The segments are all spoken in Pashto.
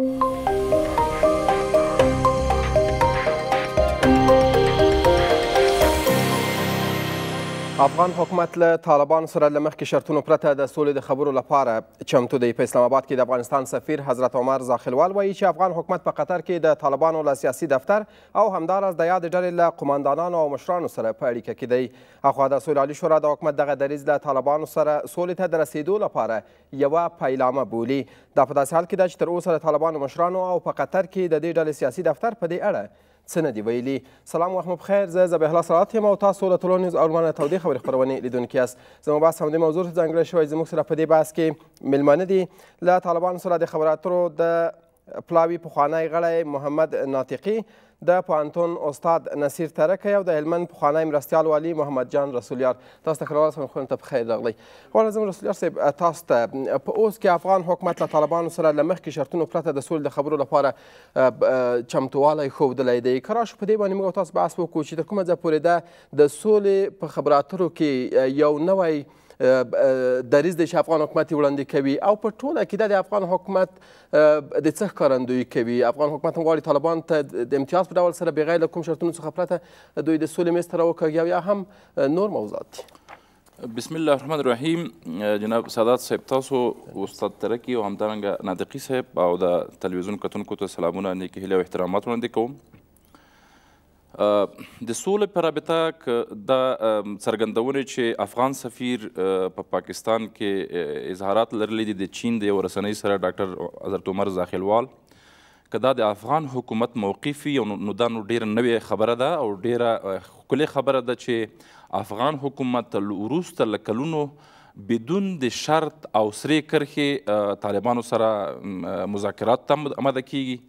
Thank you. افغان حکومت له طالبان سره له مخکې شرطونو پرته د سولې د خبرو لپاره چمتو دی په اسلام آباد کې د افغانستان سفیر حضرت عمر زاخلوال وایي چې افغان حکومت په قطر کې د طالبانو له سیاسي دفتر او همداراز د یادې ډلې له قماندانانو او مشرانو سره په اړیکه کې دی اخوا د سولې عالي شورا د حکومت دغه دریځ له طالبانو سره سولې ته د رسېدو لپاره یوه پیلامه بولي دا په داسې حال کې ده چې تر اوسه د طالبانو مشرانو او په قطر کې د دې ډلې سیاسي دفتر په دې اړه څه نه دي ویلي سلام وخت مو بخیر زه ذبیحالله سرات یم او تاسو له ټولو نیوز اړوانه تودې خبرې خپرونې لیدونکي یاست زموږ بحث همدې موضوع ته ځانګړی شوی زموږ سره په دې بحث کې میلمانه دي له طالبانو سره د خبرو اترو د پلاوي پخوانی غړی محمد ناطقي د پوهنتون استاد نصیر ترکی او د هلمند پخوانی مرستیال والي محمد جان رسولیار تاسو ته خلوال سم خونه ته په خیر راغلی غواړم زموږ رسولیار صاحب تاسو ته په اوس کې افغان حکومت له طالبانو سره له مخکې شرطونو پرته د سولې د خبرو لپاره چمتووالی ښودلی دی که راشو په دې باندې موږ تاسو بحث وکړو چې تر کومه ځای پورې ده د سولې په خبرو اترو کې یو نوی دریز دی چې افغان حکومت وړاندې کوي او په ټوله عقیده د افغان حکومت د څه ښکارندویي کوي افغان حکومت هم غواړي طالبان ته د امتیاز په ډول سره بغیر له کوم شرطونو څخه پرته دوی د سولې میز ته راوکاږي او یا هم نور موضوعات دي بسم الله الرحمن الرحیم جناب سادات صاحب تاسو استاد ترکی او همدارنګه ناطقي صاحب او د تلویزیون کتونکو ته سلامونه نیکې هیلې او احترامات وړاندې کوم د سولې په رابطه که دا څرګندونې چې افغان سفیر په پاکستان کې اظهارات لرلی دي د چین د یو رسنۍ سره ډاکټر حضرت عمر زاخلوال که دا د افغان حکومت موقف وي نو دا نو ډېره نوې خبره ده او ډېره ښکلې خبره ده چې افغان حکومت وروسته له کلونو بدون د شرط او سرې کرښې طالبانو سره مذاکرات ته آماده کیږي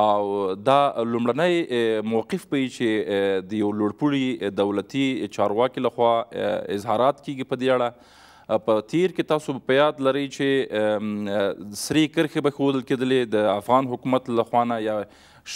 او دا لومړنی موقف به چې د یو لوړپوړي دولتي چارواکي لخوا اظهارات کیږي په دې اړه په تیر کې تاسو په یاد لرئ چې سری کرښې به ښودل کېدلې د افغان حکومت لخوا نه یا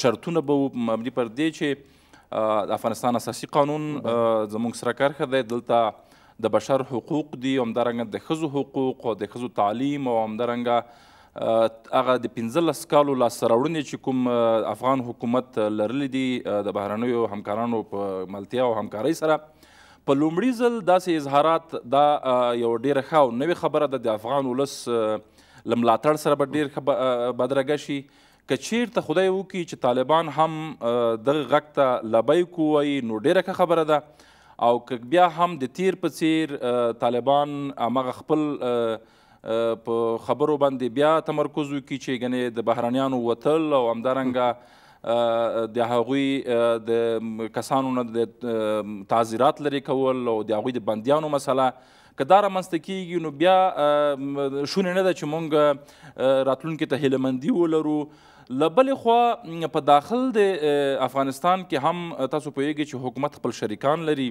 شرطونه به مبني پر دې چې افغانستان اساسي قانون زموږ سره کرښه دی دلته د بشر حقوق دي همدارنګه د ښځو حقوق او د ښځو تعلیم او همدارنګه هغه د 15 کالو لاسراوړنې چې کوم افغان حکومت لرلې دي د بهرنیو همکارانو په ملتیا او همکارۍ سره په لومړي ځل داسې اظهارات دا یو ډیره ښه او نوې خبره ده د افغان ولس له ملاتړ سره به ډېر ښه بدرګه شي که چیرته خدای وکړي چې طالبان هم دغه غږ ته لبیک ووایي نو ډیره ښه خبره ده او که بیا هم د تیر په څیر طالبان همغه خپل آ, په خبرو باندې بیا تمرکز وکړي چې ګنې د بهرانیانو وتل او همدارنګه د هغوی د کسانو نه د تعذیرات لرې کول او د هغوی د بندیانو مسله که دا رامنځته کیږي نو بیا شونې نه ده چې موږ راتلونکي ته هیلهمندي ولرو له بلې خوا په داخل د افغانستان کې هم تاسو پوهیږئ چې حکومت خپل شریکان لري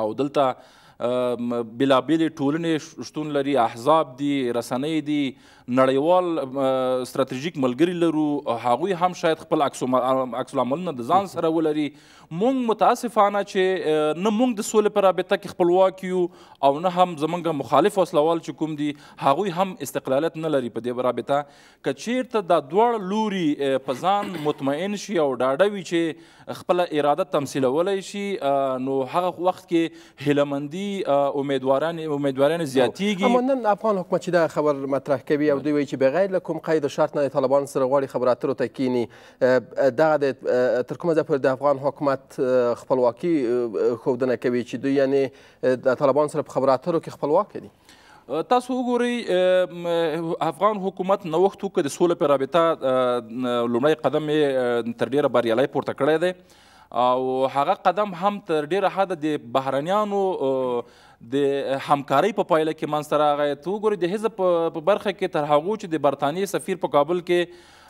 او دلته بلابلې ټولنې شتون لري احزاب دي رسنۍ دي نړیوال ستراتیژیک ملګري لرو هغوی هم شاید خپل عکس العملونه د ځان سره ولري موږ متاسفانه چې نه موږ د سولې په رابطه کې خپلواک یو او نه هم زمونږ مخالف وسلوال چې کوم دي هغوی هم استقلالت نه لري په دې رابطه که چیرته دا دواړه لوري په ځان مطمئن شي او ډاډه وي چې خپله اراده تمثیلولی شي نو هغه وخت کې هیلهمندي امیدواران امیدواران زیاتیږي اما نن افغان حکومت چې دا خبر مطرح کوي او دوی وایي چې بغیر له کوم قید شرط نه د طالبانو سره غواړي خبرو اترو ته کینی دغه د تر کومه ځایه پورې د افغان حکومت خپلواکي ښودنه کوي چې دوی یعنې د طالبانو سره په خبرو اترو کې خپلواک دي تاسو وګورئ افغان حکومت نوښت وکړ د سولې په رابطه لومړی قدم یې تر ډیره بریالی پورته کړی دی او هغه قدم هم تر ډیره حده د بهرنیانو د همکارۍ په پایله کې منځته راغی ته وګورئ د حزب په برخه کې تر هغو چې د برطانیې سفیر په کابل کې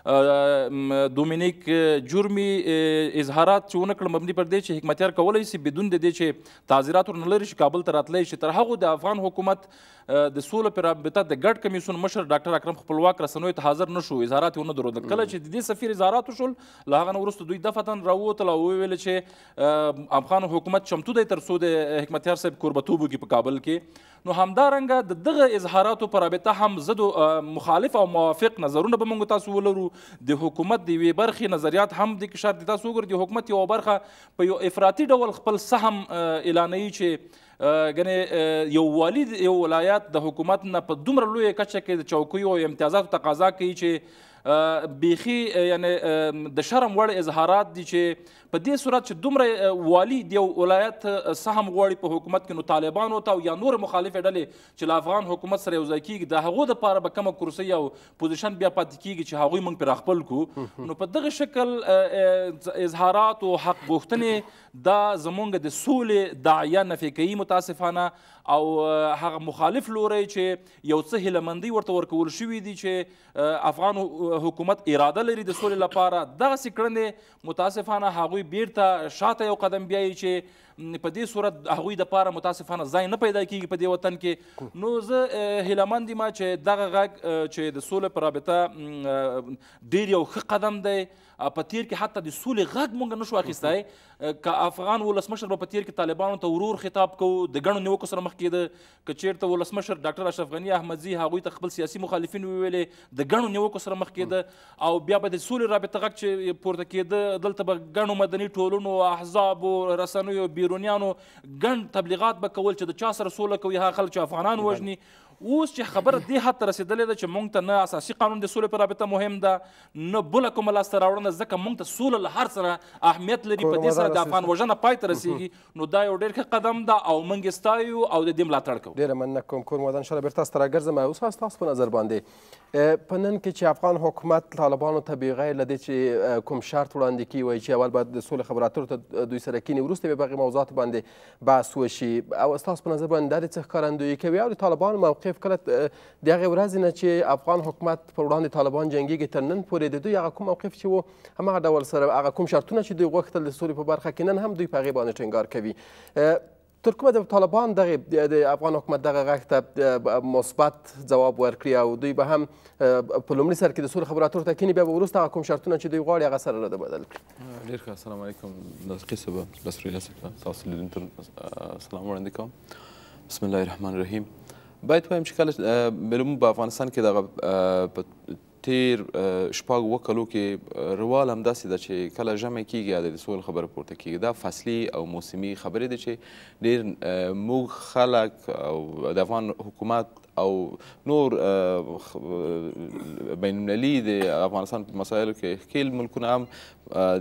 دومینیک جرمي اظهارات چې ونه کړ مبني پر دې چې حکمتیار کولی شي بدون د دې چې تعذیرات ورنه لرې شي کابل ته راتلی شي تر هغو د افغان حکومت د سولې په رابطه د ګډ کمیسون مشر ډاکټر اکرم خپلواک رسنیو ته حاضر نه شو اظهارات یې ونه درلودل کله چې د دې سفیر اظهارات وشول له هغه نه وروسته دوی دفتن راووتل او وویل چې افغان حکومت چمتو دی تر څو د حکمتیار صاحب کوربتوب وکړي په کابل کې نو همدارنګه د دغه اظهاراتو په رابطه هم زه مخالف او موافق نظرونه به موږ تاسو ولرو د حکومت د یوې برخې نظریات هم د کې شرط د تاسو وګورئ د حکومت یوه برخه په یو افراطي ډول خپل سهم اعلانوي چې ګنې یو والي یو ولایت د حکومت نه په دومره لویه کچه کې د چوکیو او امتیازاتو تقاضا کوي چې بیخي یعنی د شرم وړ اظهارات دي چې په دې صورت چې دومره والی د یو ولایت سهم غواړي په حکومت کې نو طالبانو ته تا یا نور مخالفې ډلې چې له افغان حکومت سره یو ځای کېږي د هغو دپاره به کومه کرسۍ او پوزیشن بیا پاتې کېږي چې هغوی موږ پرې خپل کړو نو په دغه شکل اظهارات او حق غوښتنې دا زمونږ د سولې داعیه نفی کوي متاسفانه او هغه مخالف لوری چې یو څه هیلمندۍ ورته ورکول شوي دي چې افغان حکومت اراده لري د سولې لپاره دغسې کړنې متاسفانه هغوی بیرته شاته یو قدم بیایي چې په دې صورت هغوی د پاره متاسفانه ځای نه پیدا کیږي په دې وطن کې نو زه هیلمند یم چې دغه غږ چې د سولې په رابطه ډیر یو ښه قدم دی په تیر کې حتی د سولې غږ مونږ نشو اخیستی که افغان ولسمشر به په تیر کې طالبانو ته ورور خطاب کوو د ګڼو نیوکو سره مخ کېده که چیرته ولسمشر ډاکټر اشرف غني احمدزي هغوی ته خپل سیاسي مخالفین وویلې د ګڼو نیوکو سره مخ کېده او بیا به د سولې رابطه غږ چې پورته کېده دلته به ګڼو مدني ټولنو احزابو رسنیو بیرو ایرانیانو ګڼ تبلیغات به کول چې د چا سره سوله کوي هغه خلک چې افغانان وژني اوس چې خبره دې حد ته رسېدلې ده چې موږ ته نه اساسي قانون د سولې په رابطه مهم ده نه بله کومه لاسته راوړنه ځکه موږ ته سوله له هر سره اهمیت لري په دې سره د افغان وژنه پای ته رسېږي نو دا یو ډېر ښه قدم ده او موږ ستایو او د دې ملاتړ کوو ډېره مننه کوم کور مودن شله بیرته ستره ګرځم اوس تاسو په نظر باندې په نن کې چې افغان حکومت طالبانو ته بغیر له دې چې کوم شرط وړاندې کی وایي چې اول باید د سولې خبرو اترو ته دوی سره کینی وروسته به بغیر موضوعات باندې بحث وشي او تاسو په نظر باندې د څه ښکارندوی کوي او د طالبانو موقف شریف کله د هغې ورځې نه چې افغان حکومت پر وړاندې طالبان جنګیږي تر نن پورې د دوی هغه کوم موقف چې و هماغه ډول سره هغه کوم شرطونه چې دوی غوښتل د سولې په برخه کې نن هم دوی په هغې باندې ټینګار کوي تر کومه د طالبان دغه د افغان حکومت دغه غږ ته مثبت ځواب ورکړي او دوی به هم په لومړي سر کې د سولې خبرو اترو ته کینی بیا به وروسته هغه کوم شرطونه چې دوی غواړي هغه سره رده بدل کړي ډېر ښه السلام علیکم نطقي صاحب رسول الله صلی الله علیه وسلم تاسو لیدونکو سلام وړاندې کوم بسم الله الرحمن الرحیم باید وایم چې کله بلمو په افغانستان کې دغه په تیر شپږ و کلو کې روال هم داسې ده چې کله ژمی کېږي د سول خبره پورته کېږي دا فصلي او موسمي خبرې دي چې ډېر موږ خلک او د افغان حکومت او نور بین المللي د افغانستان په مسایلو کې ښکېل ملکونه هم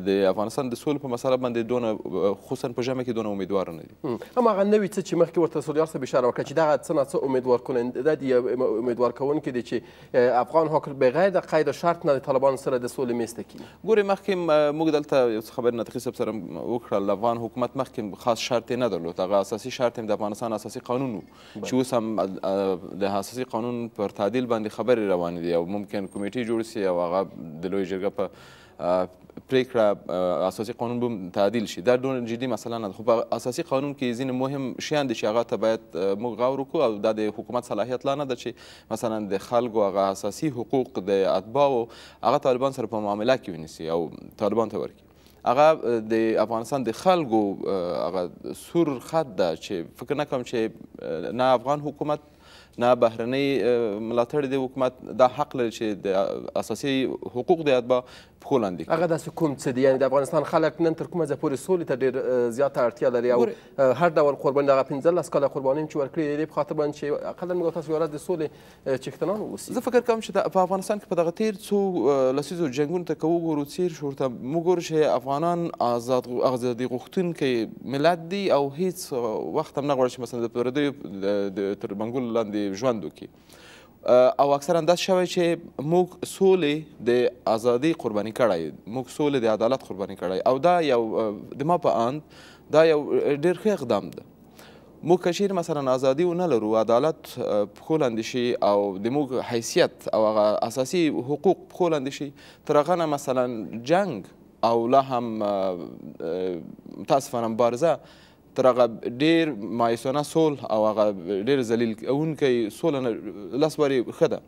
د افغانستان د سولې په مسله باندې دونه خصوصا په ژمه کې دونه امیدوار نه دي هماغه نوي څه چې مخکې ورته سولیار صاحب اشاره وکړه چې دغه څه نه څه امیدوار کننده دي امیدوار کوونکي دي چې افغان حکومت بغیر د قید شرط نه د طالبانو سره د سولې میسته کیږي ګورې مخکې موږ دلته یو څه خبرې نطقي صاحب سره وکړه افغان حکومت مخکې خاص شرط نه درلود هغه اساسي شرط هم د افغانستان اساسي قانون و چې اوس هم د د اساسي قانون پر تعدیل باندې خبرې روانې دي او ممکن کمیټې جوړ سي او هغه د لویې جرګې په پریکړه اساسي قانون به تعدیل شي دا ډونه جدي مسله نه ده خو په اساسي قانون کې ځینې مهم شیان دي چې هغه ته باید موږ غور وکړو او دا د حکومت صلاحیت لا نه ده چې مثلا د خلکو هغه اساسي حقوق د اتباعو هغه طالبان سره په معامله کې ونیسي او طالبان ته ورکړي هغه د افغانستان د خلکو هغه سور خط ده چې فکر نه کوم چې نه افغان حکومت نه بهرنی ملاتړ د حکومت دا حق لري چې د اساسي حقوق د اتباع پخو لاندې هغه داسې کوم څه دي یعنې د افغانستان خلک نن تر کومه ځه پورې سولې ته ډېر زیاته اړتیا لري او هر ډول قرباني دغه پنځلس کاله قرباني چې ورکړي د دې په خاطر باندې چې اقلا موږ تاسو یوه ورځ د سولې څښتنان واوسي زه فکر کوم چې په افغانستان کې په دغه تېر څو لسیزو جنګونو ته که وګورو څېر شو ورته موږ ګورو چې افغانان آزاد آزادي غوښتونکی ملت دی او هیڅ وخت هم نه غواړي چې مثلا د پردیو تر منګولو لاندې ژوند وکړي او اکثرا داس شوی چې موږ سولې د ازادي قرباني کړای موږ سولې د عدالت قرباني کړای او دا یو د ما په اند دا یو ډیر ښه اقدام ده موږ کشیر مثلا ازادي ونه لرو عدالت پخولاند شي او د موږ حیثیت او هغه اساسي حقوق پخولاند شي تر هغه نه مثلا جنگ او لا هم متاسفانه مبارزه تر هغه ډېر مایوسانه سول او هغه ډېر ذلیل کوونکی سوله نه لس وارې ښه ده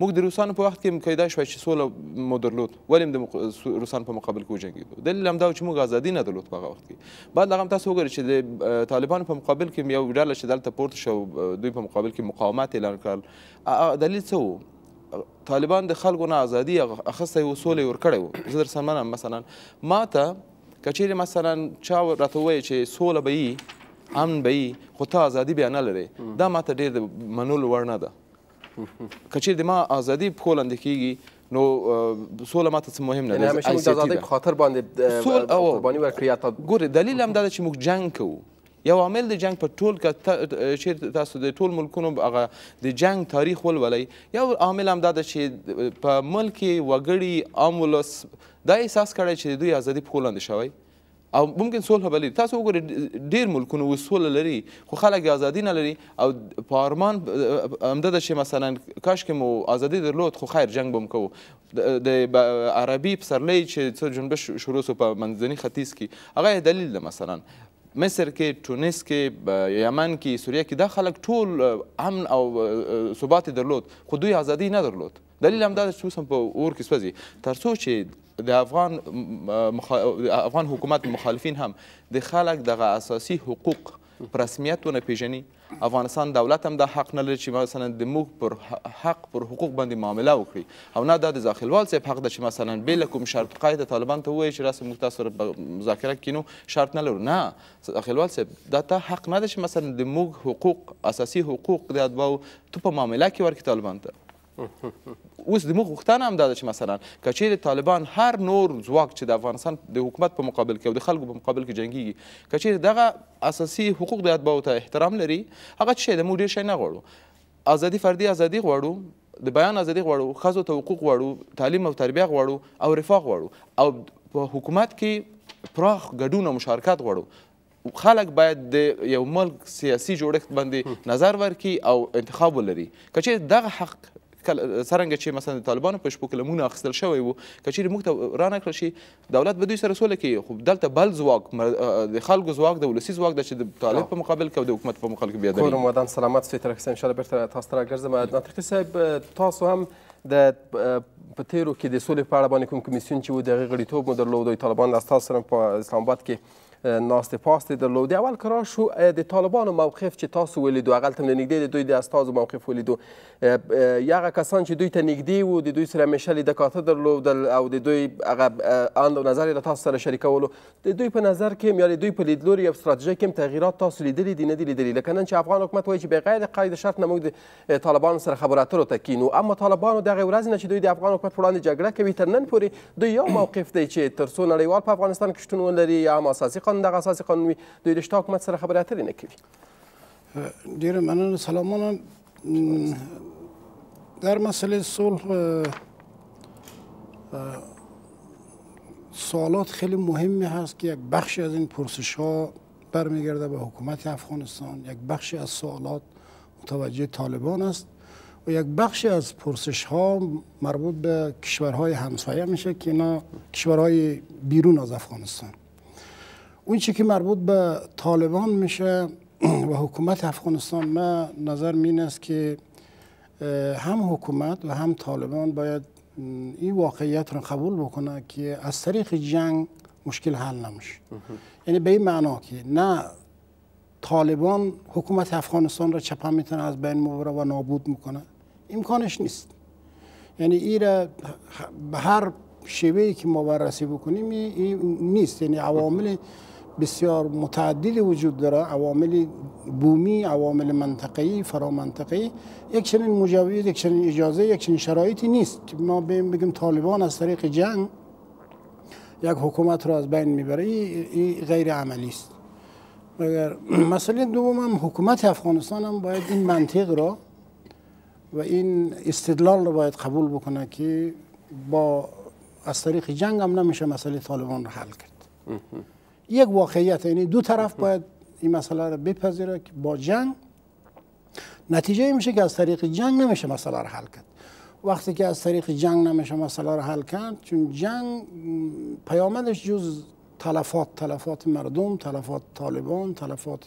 موږ د روسانو په وخت کې هم کیدای شوای چې سوله مو درلود ولې هم د مق... روسانو په مقابل کې وجنګېدو دلیل همدا و چې موږ ازادي نه درلود په هغه وخت کې بعد هغه هم تاسو وګورئ چې د طالبانو په مقابل کې یو ډله چې دلته پورته شو دوی په مقابل کې مقاومت اعلان کړل دلیل څه و طالبان د خلکو نه ازادي اخیستی و سوله یې ورکړی و زه در مثلا ما ته که چیرې مثلا چا راته ووایي چې سوله به یي امن به یي خو ته ازادي بیا نه لرې دا ماته ډېر د منلو وړ نه ده که چیرې د ما ازادي پښو لاندې کېږي نو سوله ماته څه مهم نه ده همیشه موږ د ازادۍ په خاطر باندې قرباني ورکړي ګورې دلیل هم دا ده چې موږ جنګ کوو یو عامل د جنگ په ټول چیرته تاسو د ټول ملکونو هغه د جنگ تاریخ ولولئ یو عامل هم دا ده چې په ملک کې وګړي عام ولس دا احساس کړی چې د دوی ازادي پښو لاندې شوی او ممکن صلح بلې تاسو وګورئ ډیر ملکونه وسوله لري خو خلک ازادي نه لري او په ارمان همده ده چې مثلا کاش کې مو ازادي درلود خو خیر جنگ بم کوو د عربي پسرلی چې څه جنبش شروع سو په منځني ختیځ کې هغه دلیل ده مثلا مصر کې ټونس کې یمن کې سوریه کې دا خلک ټول امن او ثبات درلود خو دوی ازادي نه درلود دلیل هم دا چې اوس هم په اور کې سوځي تر څو چې د افغان مخ... افغان حکومت مخالفین هم د خلک دغه اساسي حقوق په رسمیت ونه پیژني افغانستان دولت هم دا حق نه لري چې مثلا د موږ پر حق پر حقوق باندې معامله وکړي او نه دا د زاخیلوال صاحب حق ده چې مثلا بې له کوم شرط قاید طالبان ته ووایي چې راسه موږ تاسو سره مذاکره کینو شرط نه لرو نه زاخیلوال صاحب دا ته حق نه ده چې مثلا د موږ حقوق اساسي حقوق د ادباو تو په معامله کې ورکړي طالبان ته اوس زموږ غوښتنه هم دا ده چې مثلا که چیرې طالبان هر نور ځواک چې د افغانستان د حکومت په مقابل کې او د خلکو په مقابل کې جنګیږي که چیرې دغه اساسي حقوق د اتباعو ته احترام لري هغه څه شی ده موږ ډېر شی نه غواړو ازادي فردي ازادي غواړو د بیان ازادي غواړو ښځو ته حقوق غواړو تعلیم او تربیه غواړو او رفاه غواړو او په حکومت کې پراخ ګډون او مشارکت غواړو خلک باید د یو ملک سیاسي جوړښت باندې نظر ورکړي او انتخاب ولري که چیرې دغه حق څرنګه چې مثلا د طالبانو په شپو کې لمونونه اخیستل شوی وو که چیرې موږ ته رانه کړل شي دولت به دوی سره سوله کوي خو دلته بل ځواک د خلکو ځواک د ولسي ځواک ده چې د طالب په مقابل کې او د حکومت په مقابل کې بیا کور مو ودان سلامت سوی تر انشاءالله بیرته تاسو ته راګرځم عدنان تقي صاحب تاسو هم د په تیرو کې د سولې په اړه باندې کوم کمیسیون چې و د هغې غړیتوب مو درلود او طالبان له تاسو سره په اسلام آباد کې ناست پاستې درلودې اول که راشو د طالبانو موقف چې تاسو ولیدو هغه هلته نږدې د دوی د استازو موقف ولیدو یا هغه کسان چې دوی ته نږدې وو د دوی سره همیشه لیدکاته درلودل او د دوی هغه اند او نظر یې له تاسو سره شریکولو د دوی په نظر کې یا د دوی په لیدلوري او ستراتیژۍ کې هم تغییرات تاسو لیدلي دي نه دي لیدلي لکه نن چې افغان حکومت وایي چې بغیر قید شرط نه موږ د طالبانو سره خبرو اترو ته کینو اما طالبانو دغه ورځ نه چې دوی د افغان حکومت په وړاندې جګړه کوي تر نن پورې دوی یو موقف دی چې تر څو نړیوال په افغانستان کې شتون ولري یا هم اساسي قانون دغه اساسی قانونی د حکومت سره کوی سلامونه در مسئله صلح سوالات خیلی مهمی هست که یک بخشی از این پرسش ها برمیگرده به حکومت افغانستان یک بخشی از سوالات متوجه طالبان است و یک بخشی از پرسش ها مربوط به کشورهای همسایه میشه که اینا کشورهای بیرون از افغانستان اون چی که مربوط به طالبان میشه و حکومت افغانستان ما نظر مین است که هم حکومت و هم طالبان باید این واقعیت را قبول بکنه که از طریق جنگ مشکل حل نمیشه یعنی به این معنا که نه طالبان حکومت افغانستان را چپم میتونه از بین مبره و نابود میکنه امکانش نیست یعنی این را به هر شیوهی که ما بررسی بکنیم این نیست یعنی عوامل بسیار متعددی وجود داره عوامل بومی عوامل منطقی فرامنطقی یک چنین مجوز یک چنین اجازه یک چنین شرایطی نیست ما بگیم طالبان از طریق جنگ یک حکومت را از بین میبره این غیر عملی است مگر مسئله دوم هم حکومت افغانستان هم باید این منطق را و این استدلال را باید قبول بکنه که با از طریق جنگ هم نمیشه مسئله طالبان را حل کرد یک واقعیت یعنی دو طرف باید این مسئله رو بپذیره که با جنگ نتیجه میشه که از طریق جنگ نمیشه مسئله رو حل کرد وقتی که از طریق جنگ نمیشه مسئله رو حل کرد چون جنگ پیامدش جز تلفات تلفات مردم تلفات طالبان تلفات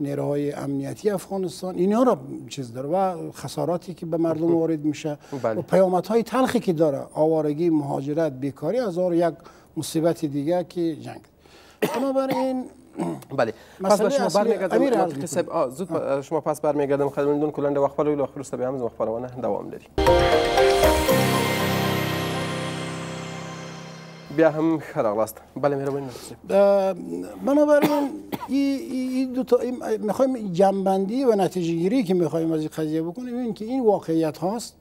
نیروهای امنیتی افغانستان اینا را چیز داره و خساراتی که به مردم وارد میشه و بله. پیامدهای تلخی که داره آوارگی مهاجرت بیکاری از یک مصیبت دیگه که جنگ بنابراین بله پس شما شما برمیگردم حساب زود شما پس برمیگردم خدمتتون کلند و خبرلو اخر به هم نه دوام داریم بیا هم خراب است بله من بنابراین این دو تا میخوایم جنبندی و نتیجه گیری که میخوایم از این قضیه بکنیم این که این واقعیت هاست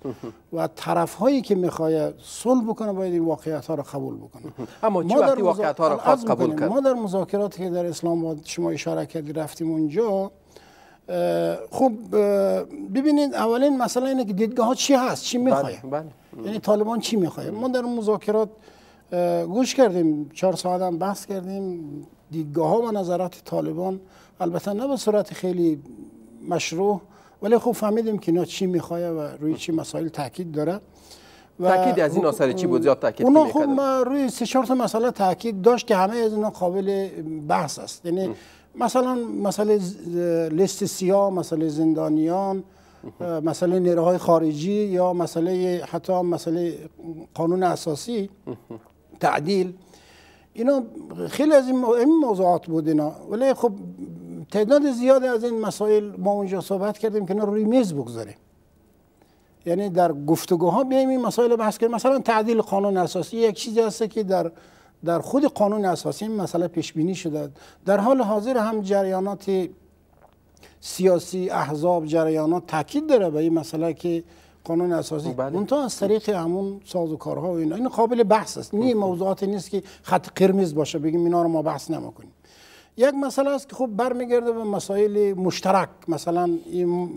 و طرف هایی که میخواد صلح بکنه باید این واقعیت ها رو قبول بکنه اما چه وقتی واقعیت ها رو خب قبول کرد ما در مذاکرات که در اسلام آباد شما اشاره کردی رفتیم اونجا خب ببینید اولین مسئله اینه که دیدگاه ها چی هست چی بله، میخواید بله. یعنی طالبان چی میخواید ما در مذاکرات گوش کردیم چهار ساعت هم بحث کردیم دیدگاه ها و نظرات طالبان البته نه به صورت خیلی مشروع ولی خوب فهمیدیم که اینا چی میخواه و روی چی مسائل تاکید داره و تاکید از این آثار چی بود زیاد تاکید اونا خب روی سه چهار تا مسئله تاکید داشت که همه از اینا قابل بحث است یعنی مثلا مسئله لیست سیاه مسئله زندانیان مسئله نیروهای خارجی یا مسئله حتی مسئله قانون اساسی تعدیل اینا خیلی از این, موضوعات بود اینا ولی خب تعداد زیادی از این مسائل ما اونجا صحبت کردیم که اینا روی میز بگذاریم یعنی در گفتگوها بیایم این مسائل بحث کنیم مثلا تعدیل قانون اساسی یک چیزی هست که در در خود قانون اساسی این مسئله پیش بینی شده در حال حاضر هم جریانات سیاسی احزاب جریانات تاکید داره به این مسئله که قانون اساسی خب، بله. اون تا از طریق همون سازوکارها و اینا این قابل بحث است این خب، خب. موضوعات نیست که خط قرمز باشه بگیم اینا رو ما بحث نمیکنیم یک مسئله است که خب برمیگرده به مسائل مشترک مثلا این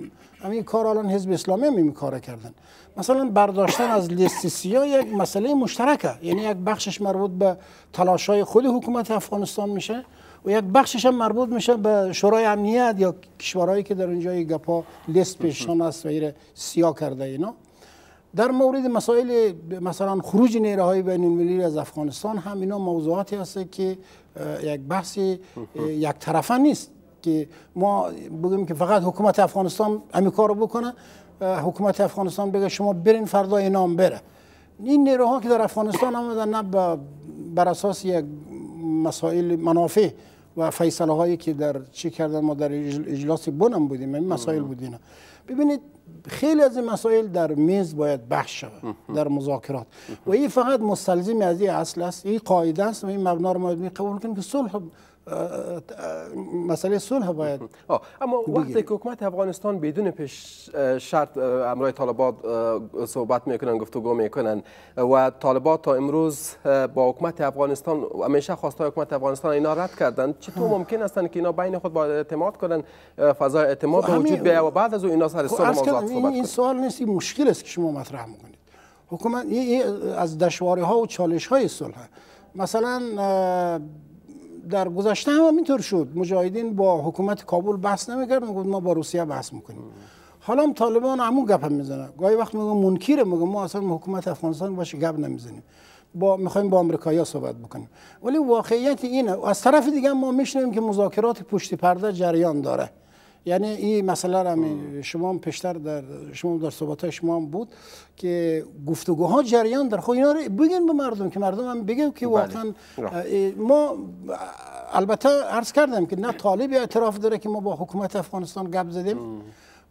همین کار الان حزب اسلامی هم این کار کردن مثلا برداشتن از لیست سیا یک مسئله مشترکه یعنی یک بخشش مربوط به تلاش های خود حکومت افغانستان میشه و یک بخشش هم مربوط میشه به شورای امنیت یا کشورهایی که در اونجا گپا لیست پیششان است و ایره سیا کرده اینا در مورد مسائل مثلا خروج نیروهای بین المللی از افغانستان هم اینا موضوعاتی هست که یک بحث یک طرفه نیست که ما بگیم که فقط حکومت افغانستان همین رو بکنه حکومت افغانستان بگه شما برین فردا اینام بره این نیروها که در افغانستان آمدن نه بر اساس یک مسائل منافع و فیصله هایی که در چی کردن ما در اجلاس بنم بودیم این مسائل بود ببینید خیلی از این مسائل در میز باید بحث شود در مذاکرات و این فقط مستلزم از این اصل است این قاعده است و این مبنا رو ما قبول کنیم که صلح مسئله صلح باید اما وقتی که حکومت افغانستان بدون پیش شرط امرای طالبات صحبت میکنن گفتگو میکنن و طالبات تا امروز با حکومت افغانستان همیشه خواستای حکومت افغانستان اینا رد کردن چطور ممکن هستن که اینا بین خود با اعتماد کنن فضای اعتماد به خب، وجود بیاد و بعد از او اینا سر خب، صلح صحبت این سوال نیست مشکل است که شما مطرح میکنید حکومت از دشواری ها و چالش های صلح مثلا در گذشته هم اینطور شد مجاهدین با حکومت کابل بحث نمیکرد گفت ما با روسیه بحث میکنیم حالا هم طالبان همون گپ هم میزنه گاهی وقت میگه منکیره میگه ما اصلا حکومت افغانستان باشه گپ نمیزنیم با میخوایم با آمریکایی‌ها صحبت بکنیم ولی واقعیت اینه از طرف دیگه ما میشنویم که مذاکرات پشت پرده جریان داره یعنی این مسئله را شما هم پیشتر در شما در صحبت شما هم بود که گفتگوها جریان در خود خب اینا رو بگین به مردم که مردم هم بگن که بله. واقعا ما البته عرض کردم که نه طالب اعتراف داره که ما با حکومت افغانستان گپ زدیم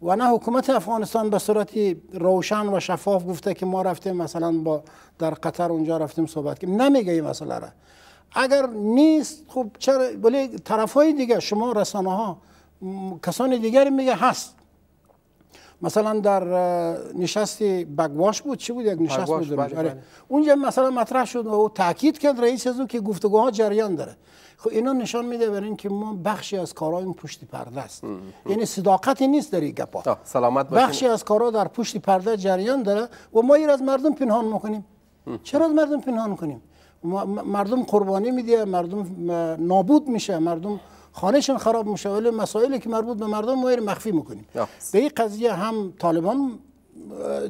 و نه حکومت افغانستان به صورت روشن و شفاف گفته که ما رفتیم مثلا با در قطر اونجا رفتیم صحبت که نمیگه این مسئله را اگر نیست خب چرا بله طرف دیگه شما رسانه ها کسان دیگری میگه هست مثلا در نشست بگواش بود چی بود یک نشست بود بله، آره. بله. اونجا مثلا مطرح شد و او تاکید کرد رئیس از اون که گفتگوها جریان داره خب اینا نشان میده بر که ما بخشی از کارهای پشت پرده است یعنی صداقتی نیست در این گپا سلامت بخشی از کارا در پشت پرده جریان داره و ما این از مردم پنهان میکنیم چرا از مردم پنهان کنیم مردم قربانی میده مردم نابود میشه مردم خانهشان خراب میشه ولی مسائلی که مربوط به مردم ما مخفی میکنیم به این قضیه هم طالبان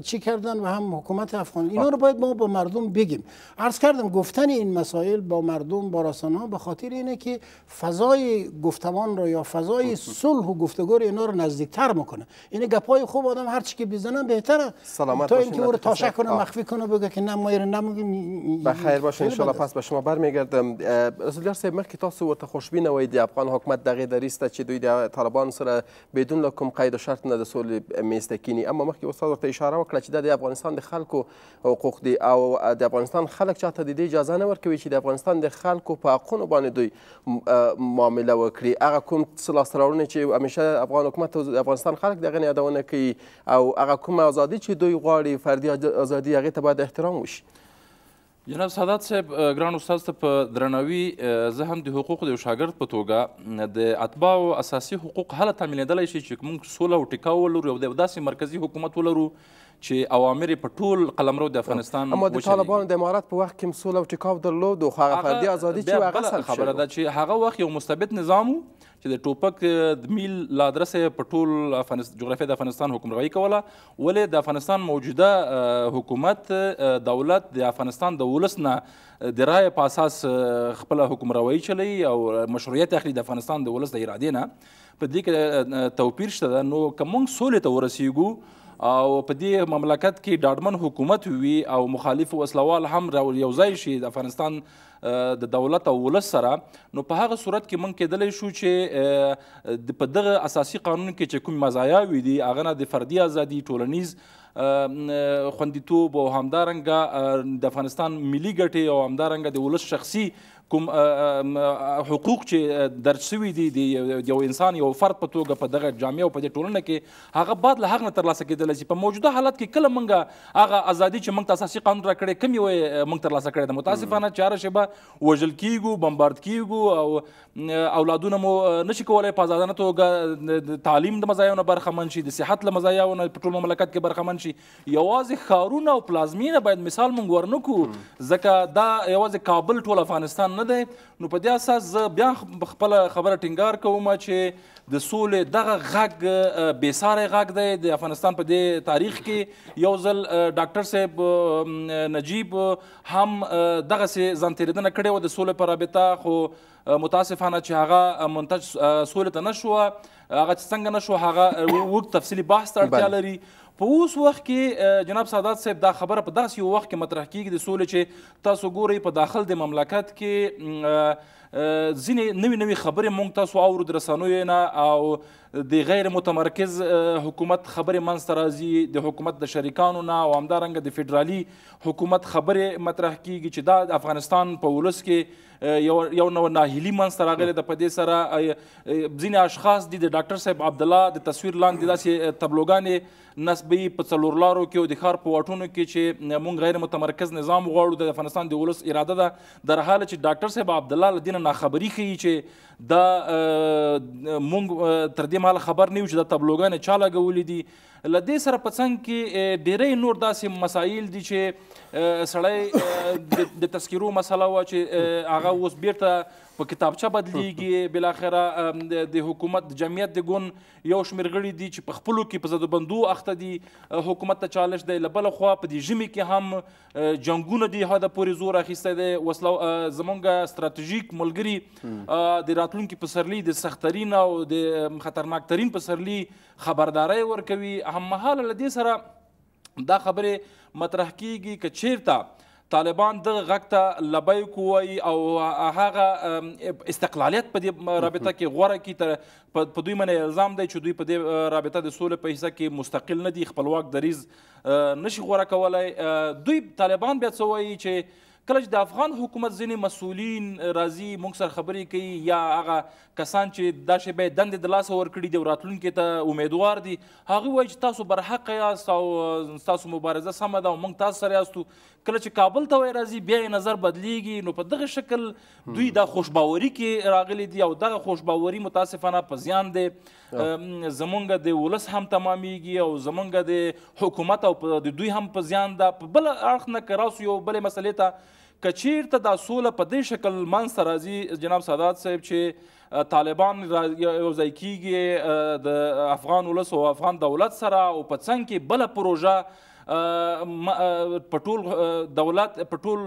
چی کردن و هم حکومت افغان اینا رو باید ما با مردم بگیم عرض کردم گفتن این مسائل با مردم با رسانه ها به خاطر اینه که فضای گفتمان رو یا فضای صلح و گفتگو رو اینا رو نزدیکتر میکنه این گپای خوب آدم هر چی که بزنن بهتره سلامت تا اینکه اون رو تاشه کنه مخفی کنه بگه که نه ما به خیر باشه ان شاء پس به شما برمیگردم رسول صاحب مخ تاسو ورته و دی افغان حکومت دغه دریسته چې دوی د طالبان سره بدون کوم قید و شرط نه د سولې میستکینی اما مخکې استاد ورته اشاره وکړه چې د افغانستان د خلکو حقوق دي او د افغانستان خلک چاته د دې اجازه نه ورکوي چې د افغانستان د خلکو په حقونو باندې دوی معامله وکړي هغه کوم څه لاسته راوړنې چې همیشه افغان حکومت او د افغانستان خلک د هغې نه یادونه کوي او هغه کومه ازادي چې دوی غواړي فردي ازادي هغې ته باید احترام وشي جناب سادات صاحب ګران استاد ته په درناوي زه هم د حقوق د شاګرد په توګه د اتباع او اساسي حقوق هله تامینېدلی شي چې موږ سوله او ټیکا ولرو او د داسې مرکزي حکومت ولرو چې اوامر په ټول قلمرو د افغانستان اما د طالبانو د امارات په وخت کې هم سوله او ټیکا درلود خو هغه فردي ازادي چې هغه خبره ده چې هغه وخت یو مستبد نظام و چې د ټوپک د میل لادرسه په ټول جغرافیه د افغانستان حکمراني کوله ولې د افغانستان موجوده حکومت دولت د افغانستان د ولس نه د رای په اساس خپل حکمراني چلی او مشروعیت اخلي د افغانستان د ولس د ارادې نه په دې کې توپیر شته نو کوم سولې ته ورسیږو او په دې مملکت کې ډاډمن حکومت وي او مخالف وسلوال هم یو ځای شي د افغانستان د دولت او ولس سره نو په هغه صورت کې مونږ کېدلی شو چې په دغه اساسي قانون کې چې کوم مزایاوې دي هغه نه د فردي ازادي ټولنیز خوندیتوب او همدارنګه د افغانستان ملي ګټې او همدارنګه د ولس شخصي کوم حقوق چې درج شوي دي د یو انسان یو فرد په توګه په دغه جامعه او په دې ټولنه کې هغه بعد له حق نه ترلاسه کېدلی چې په موجوده حالت کې کله موږ هغه ازادي چې موږ ته اساسي قانون راکړی کوم یو موږ ترلاسه کړی ده متاسفانه چاره شیبه وژل کیږو بمبارد کیږو او اولادونه مو نشي کولای په ازادانه توګه تعلیم د مزایاونو برخمن شي د صحت له مزایاونو په ټول مملکت کې برخمن شي یوازې ښارونه او پلازمینه باید مثال موږ ورنکو ځکه دا یوازې کابل ټول افغانستان نه دی نو په دې اساس زه بیا خپل خبره ټینګار کوم چې د سولې دغه غږ بې ساری غږ دی د افغانستان په دې تاریخ کې یو ځل ډاکټر صاحب نجیب هم دغسې ځانتېرېدنه کړې وه د سولې په رابطه خو متاسفانه چې هغه منتج سولې ته نه شوه هغه چې څنګه نه شوه هغه وږد تفصیلي بحث ته اړتیا لري په اوس وخت کې جناب سادات صاحب دا خبره په داسې یو وخت کې مطرح کیږي د سولې چې تاسو ګورئ په داخل د مملکت کې ځینې نوې نوې خبرې موږ تاسو اورو د رسنیو نه او د غیر متمرکز حکومت خبرې منځته راځي د حکومت د شریکانو نه او همدارنګه د فدرالي حکومت خبرې مطرح کیږي چې دا د افغانستان په ولس کې یو یو نو ناهیلي منځته راغلی ده په دې سره ځینې اشخاص دي د ډاکټر صاحب عبدالله د تصویر لاندې داسې تبلوګانې نسبي په څلورلارو کې او د ښار په واټونو کې چې موږ غیر متمرکز نظام غواړو د افغانستان د ولس اراده ده در حال چې ډاکټر صاحب عبدالله لدین ناخبري ښیي چې دا مونږ تر دې مهاله خبر نه یو چې دا تبلوګانې چا لګولې دي له دې سره په څنګ کې ډېری نور داسې مسایل دي چې سړی د تذکیرو مسله وه چې هغه اوس بیرته په کتابچه بدلیږي بل اخره د حکومت جمعیت د ګون یو شمیر غړي دي چې په خپلو کې په زده بندو اخته دي حکومت ته چالش دی لبل خو په دې ژمي کې هم جنگونه دي هدا پورې زور اخیسته دي وسلو زمونږ ستراتیژیک ملګری د راتلونکي پسرلی د سخترین او د خطرناکترین پسرلی خبرداري ورکوي هممهاله له دې سره دا خبره مطرح کیږي که چیرته طالبان د غږ ته لبیک ووایي او هغه استقلالیت په دې رابطه کې غوره کړي تر په دوی باندې الزام دی چې دوی په دې رابطه د سولې په حصه کې مستقل نه دي خپلواک دریز نشي غوره کولی دوی طالبان بیا څه وایي چې کله چې د افغان حکومت ځینې مسولین راځي موږ سره خبرې کوي یا هغه کسان چې دا شی به دندې د لاسه ورکړي دي او راتلونکي ته امیدوار دي هغه وایي چې تاسو برحق یاست او ستاسو مبارزه سمه ده او موږ تاسو سره یاستو کله چې کابل ته وایي راځي بیا یې نظر بدلیږي نو په دغه شکل دوی دا خوشباوري کې راغلي دي او دغه خوشباوري متاسفانه په زیان دی زمونږ د ولس هم تمامیږي او زمونږ د حکومت او د دوی هم په زیان ده په بل اړخ نه که راسو یو بلې مسلې ته کچیر ته د سوله په دې شکل مان سره راځي جناب سادات صاحب چې طالبان یو ځای کیږي د افغان ولس او افغان دولت سره او په څنګ کې بل پروژه په ټول دولت په ټول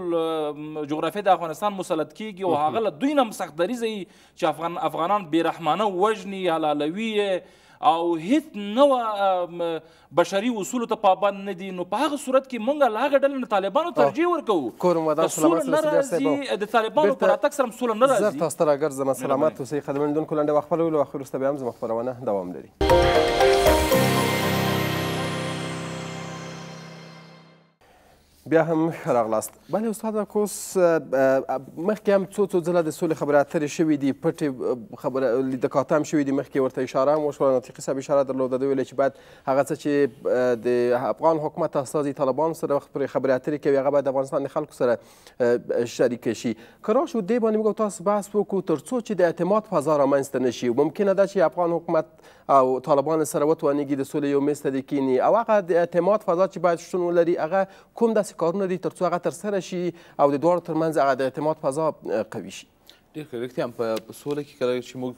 جغرافي د افغانستان مسلط کیږي او هغه له دوی نه مسخدري چې افغان افغانان بیرحمانه وژني حلالوي یې او هیڅ نو بشري اصول ته پابند نه دي نو په هغه صورت کې مونږ لا غډل نه طالبانو ترجیح ورکوو کوم ودا سلامات سره د طالبانو پر اتک سره سولې نه راځي زه تاسو ته راګرځم سلامات اوسئ خدمتونکو لنډه وخت په لولو اخر واستبیام زموږ خبرونه دوام لري بیا هم ښه راغلاست بله استاده که اوس مخکې هم څو څو ځله د سولې خبرې اترې شوي دي پټې خبره لیدکاته هم شوي دي مخکې ورته اشاره هم وشوله ناطقي صاحب اشاره درلوده ده ویلې چې باید هغه څه چې د افغان حکومت استازي طالبانو سره وخت پورې خبرې اترې کوي هغه باید د افغانستان د خلکو سره شریکه شي که راشو دې باندې موږ تاسو بحث وکړو تر څو چې د اعتماد فضا رامنځته نه شي ممکنه ده چې افغان حکومت او طالبان سره وتوانېږي د سولې یو میز ته د کینی او هغه د اعتماد فضا چې باید شتون ولري هغه کوم داسې داسې کارونه دي تر څو هغه ترسره شي او د دواړو ترمنځ هغه د اعتماد فضا قوي شي ډېر ښه رښتیا هم په سوله کې کله چې موږ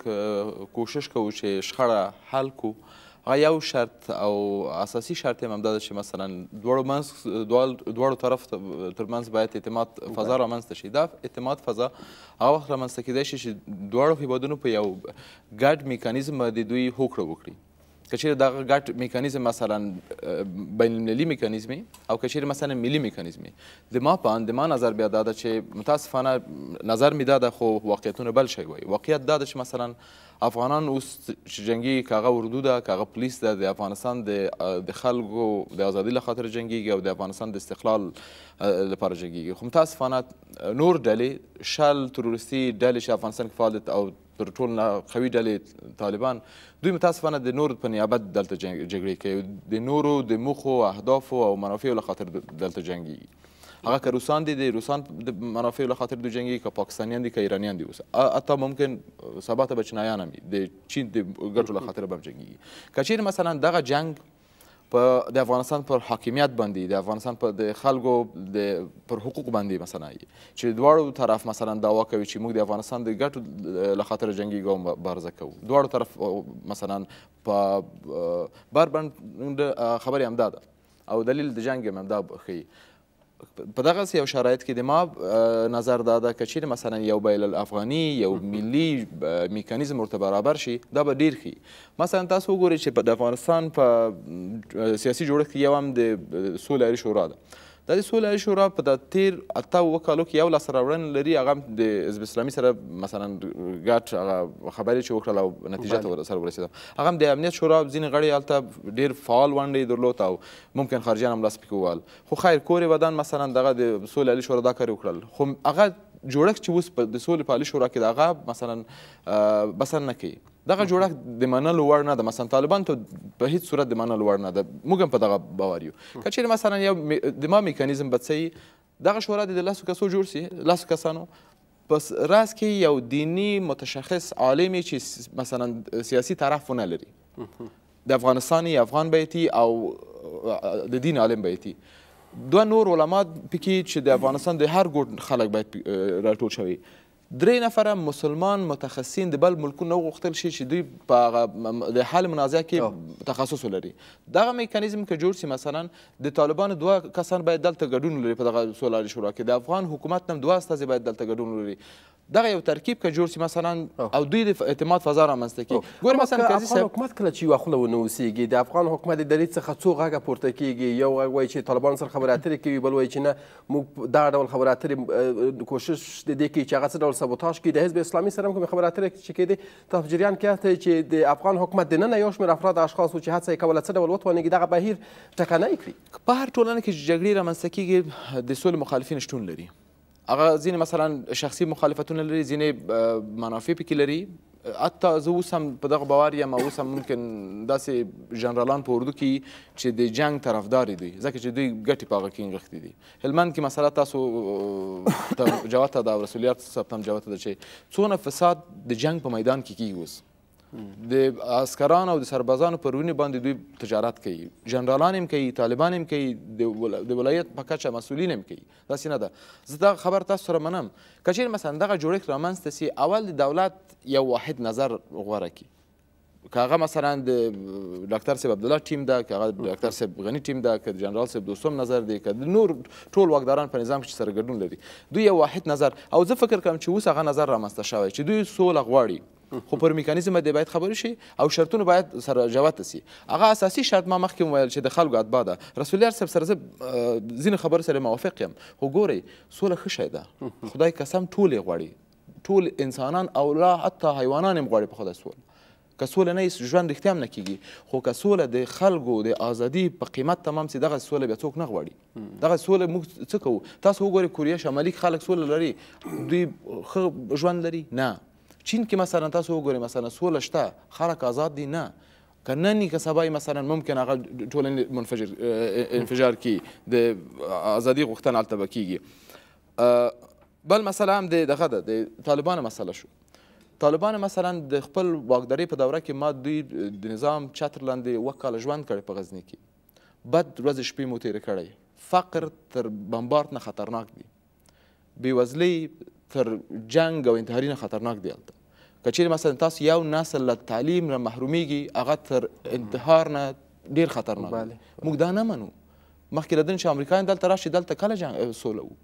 کوشش کوو چې شخړه حل کړو هغه یو شرط او اساسی شرط هم همدا ده چې مثلا دواړو منځ دواړو طرف ترمنځ باید اعتماد فضا رامنځته شي دا اعتماد فضا هغه وخت رامنځته کیدای شي چې دواړو هیوادونو په یو ګډ میکانیزم باندې دوی هوکړه وکړي کچیر دا غټ میکانیزم مثلا بین المللي میکانیزم او کچیر مثلا ملي میکانیزم د ما په اند ما نظر بیا دا چې متاسفانه نظر می داده خو واقعیتونه بل شي وي واقعیت دا چې مثلا افغانان اوس جنگي کاغه اردو ده کاغه پولیس ده د افغانستان د د خلکو د ازادي له خاطر جنگيږي او د افغانستان د استقلال لپاره جنگيږي خو متاسفانه نور ډلې شل تروریستي ډلې چې افغانستان کې فعال او تر ټولو نه قوي ډلې طالبان دوی متاسفانه د نورو په نیابت دلته جګړې کوي د نورو د موخو اهدافو او منافعو له خاطر دلته جنګیږي هغه که روسان دي د روسان د منافعو له خاطر دوی جنګیږي که پاکستانیان دي که ایرانیان دي اوس حتی ممکن سبا ته به چینایان هم د چین د ګټو له خاطره به هم جنګیږي که چیرې مثلا دغه جنګ په د افغانستان پر حاکمیت باندې د افغانستان پر د خلکو د پر حقوق باندې مثلا چې دواړو طرف مثلا داوا کوي چې موږ د افغانستان د ګټو له خاطر جنگي کوو مبارزه کوو دواړو طرف مثلا په بربند خبرې همدا ده او دلیل د جنگ هم همدا ښیي په دغه یو شرایط کې د ما نظر دا ده که چیرې مثلا یو بیل الافغاني یو ملي میکانیزم ورته برابر شي دا به ډیر ښي مثلا تاسو وګورئ چې د افغانستان په سیاسي جوړښت کې یو هم د سولې شورا ده دا د سولهیي شورا په د تیر اته اوه کالو کې یو لاسته راوړنه لري هغه هم د حزب اسلامي سره مثلا ګډ هغه خبرې چې وکړل او نتیجه ته سره ورسېده هغه هم د امنیت شورا ځینې غړي هلته ډېر فعال ونډه یې درلود او ممکن خارجیان هم لاس پکې ووهل خو خیر کور یې ودان مثلا دغه د سولهیي شورا دا کار وکړل خو هغه جوړښت چې اوس د سولې په عالي شورا کې د هغه مثلا بسر نه کوي دغه جوړښت د منلو وړ نه ده مثلا طالبان ته په هیڅ صورت د منلو وړ نه ده موږ هم په دغه باور یو که چیرې مثلا یو د ما میکانیزم به څه دغه شورا د لسو کسو جوړ سي لسو کسانو پس راس کې یو دینی متشخص عالمی چې مثلا سیاسی طرف نه لري د افغانستان افغان بیتی او د دین عالم بیتی دوه نور علما پکې چې د افغانستان د هر ګوټ خلک باید راټول شوي درې نفره مسلمان متخصصین د بل ملکونو وغوښتل شي چې دوی په د حل منازعه کې تخصص ولري دغه میکانیزم که جوړ سي مثلا د طالبانو دوه کسان باید دلته ګډون ولري په دغه سولاري شورا کې د افغان حکومت هم دوه استازي باید دلته ګډون ولري دغه یو ترکیب که جوړ سي مثلا او دوی د اعتماد فضا رامنځته کړي ګوره مثلا قاضي صاحب حکومت کله چې یوه خوله ونه اوسېږي د افغان حکومت د دلیل څخه څو غږه پورته کېږي یو غږ وایي چې طالبان سره خبرې اترې کوي بل وایي چې نه موږ دغه ډول خبرې اترې کوشش د دې کوي چې هغه څه ډول عمل سبوتاژ کې د حزب اسلامي سره کوم خبره اترې چې کېدې تاسو جریان کې ته چې د افغان حکومت د نن یو شمېر افراد اشخاص چې هڅه کوله څه ډول وتوانېږي دغه بهیر ټکنه کړي په هر ټولنه کې جګړې رامنځته کېږي د سولې مخالفین شتون لري هغه ځینې مثلا شخصي مخالفتونه لري ځینې منافع پکې لري حتی زه اوس هم په دغه باور یم اوس هم ممکن داسې جنرالان په اردو کې چې د جنگ طرفدار دي ځکه چې دوی ګټې په هغه کې انغښتې دي هلمند کې مسله تاسو جواب ته ده او رسولیات صاحب ته هم جواب ته ده چې څونه فساد د جنگ په میدان کې کیږي اوس د عسکران او د سربازانو پر ونې باندې دوی تجارت کوي جنرالان هم کوي طالبان هم کوي د ولایت په کچه مسؤلین هم کوي داسې نه ده زه دا خبر تاسو سره منم که چیرې مثلا دغه جوړښت رامنځته سي اول د دولت یو واحد نظر غوره کړي که هغه مثلا د ډاکټر صاحب عبدالله ټیم ده که هغه ډاکټر صاحب غني ټیم ده که د جنرال صاحب دوستم نظر دی که د نور ټول واکداران په نظام کې سره ګډون لري دوی یو واحد نظر او زه فکر کوم چې اوس هغه نظر رامنځته شوی چې دوی سوله غواړي خو پر میکانیزم دی باید خبر شي او شرطونه باید سره جوته سي هغه اساسي شرط ما مخکې ویل چې د خلکو اتباع ده رسول الله صاحب سره ځینې خبرو سره موافق یم خو ګورئ سوله ښه شی ده خدای قسم ټول یې غواړي ټول انسانان او لا حتی حیوانان هم غواړي په خدای سوله که سوله نه ژوند رښتیا هم نه کیږي خو که سوله د خلکو د ازادي په قیمت تمام سي دغه سوله بیا څوک نه غواړي دغه سوله موږ څه کوو تاسو وګورئ کوریا شمالي خلک سوله لري دوی ښه ژوند لري نه چین کې مثلا تاسو وګورئ مثلا سوله شته خلک آزاد دي نه که نن که سبا مثلا ممکن هغه ټولنې منفجر انفجار کی د ازادي غوښتنه هلته به کیږي بل مسله هم د دغه ده د طالبانو مسله شو طالبان مثلا د خپل واکدارۍ په دوره کې ما دوی د نظام چتر لاندې اوه کاله ژوند کړی په غزنی کې بد ورځې شپې مو تېرې کړی فقر تر بمبارد نه خطرناک دی بېوزلۍ تر جنگ او انتحاری نه خطرناک دی هلته که چیرې مثلا تاسو یو نسل له تعلیم نه محرومیږي هغه تر انتحار نه ډیر خطرناک دی موږ دا نه منو مخکې له دې چې امریکایان دلته راشي دلته کله جنگ سوله وو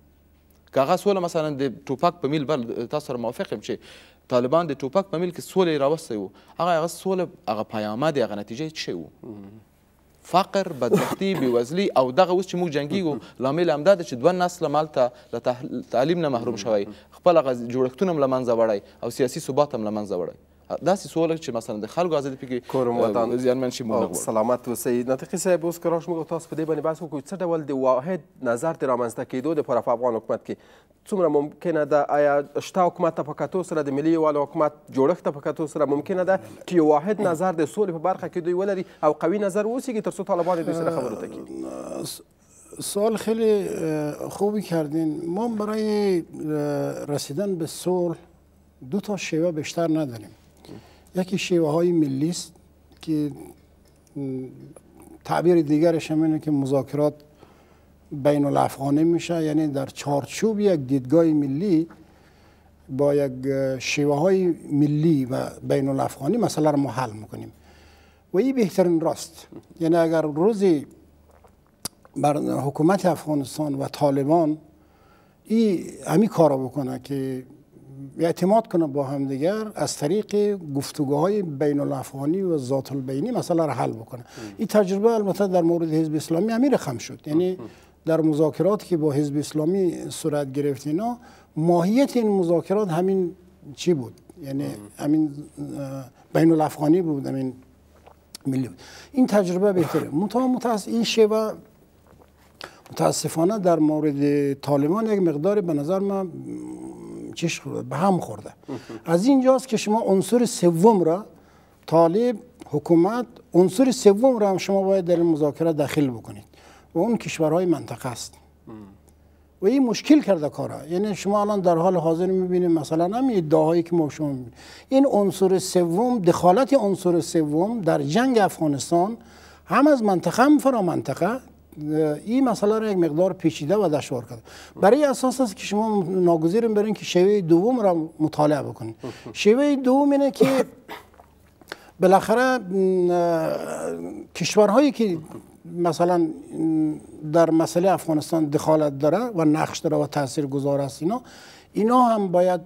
که هغه سوله مثلا د ټوپک په میل بل تاسو سره موافق یم چې طالبان د ټوپک په میل کې سوله یې راوستی وو هغه هغه سوله هغه پیامه دی هغه نتیجه یې څه وو فقر بدبختي بېوزلي او دغه اوس چې موږ جنګیږو لامل همدا ده چې دوه نسله مالته له تعلیم نه محروم شوی خپل هغه جوړښتونه هم له منځه وړی او سیاسي ثبات هم له منځه وړی داسې څو لږ چې مثلا د خلکو ازادي پکې کوم وطن زیانمن شي مونږ سلامت اوسئ سید صاحب اوس که راشو موږ تاسو په دې باندې بحث وکړو څه ډول د واحد نظر د رامنځته کېدو دپاره په افغان حکومت کې څومره ممکنه ده آیا شته حکومت ته په کتو سره د ملي یووالو حکومت جوړښت ته په کتو سره ممکنه ده چې یو واحد نظر د سولې په برخه کې دوی ولري او قوي نظر وسیږي تر څو طالبان دوی سره خبرو ته سوال خیلی خوبی کردین ما برای رسیدن به صلح دو تا شیوه بیشتر نداریم یکی شیوه های ملی است که تعبیر دیگرش هم اینه که مذاکرات بین الافغانه میشه یعنی در چارچوب یک دیدگاه ملی با یک شیوه های ملی و بین الافغانی مسئله رو محل میکنیم و این بهترین راست یعنی اگر روزی بر حکومت افغانستان و طالبان این همی کارا بکنه که اعتماد کنه با دیگر از طریق گفتگوهای بین الافغانی و ذات البینی مثلا را حل بکنه این تجربه البته در مورد حزب اسلامی همین رقم شد یعنی در مذاکرات که با حزب اسلامی صورت گرفت اینا ماهیت این مذاکرات همین چی بود یعنی همین بین الافغانی بود همین ملی بود این تجربه بهتره متاسف این شیوه متاسفانه در مورد طالبان یک مقدار به نظر من چش به هم خورده از اینجاست که شما عنصر سوم را طالب حکومت عنصر سوم را هم شما باید در مذاکره داخل بکنید و اون کشورهای منطقه است و این مشکل کرده کارا یعنی شما الان در حال حاضر میبینید مثلا هم ادعاهایی که ما شما میبینید این عنصر سوم دخالت عنصر سوم در جنگ افغانستان هم از منطقه هم فرا منطقه این مسئله را یک مقدار پیچیده و دشوار کرده برای اساس است که شما ناگزیرم برین که شیوه دوم را مطالعه بکنید شیوه دوم اینه که بالاخره کشورهایی که مثلا در مسئله افغانستان دخالت داره و نقش داره و تاثیر گذار است اینا اینا هم باید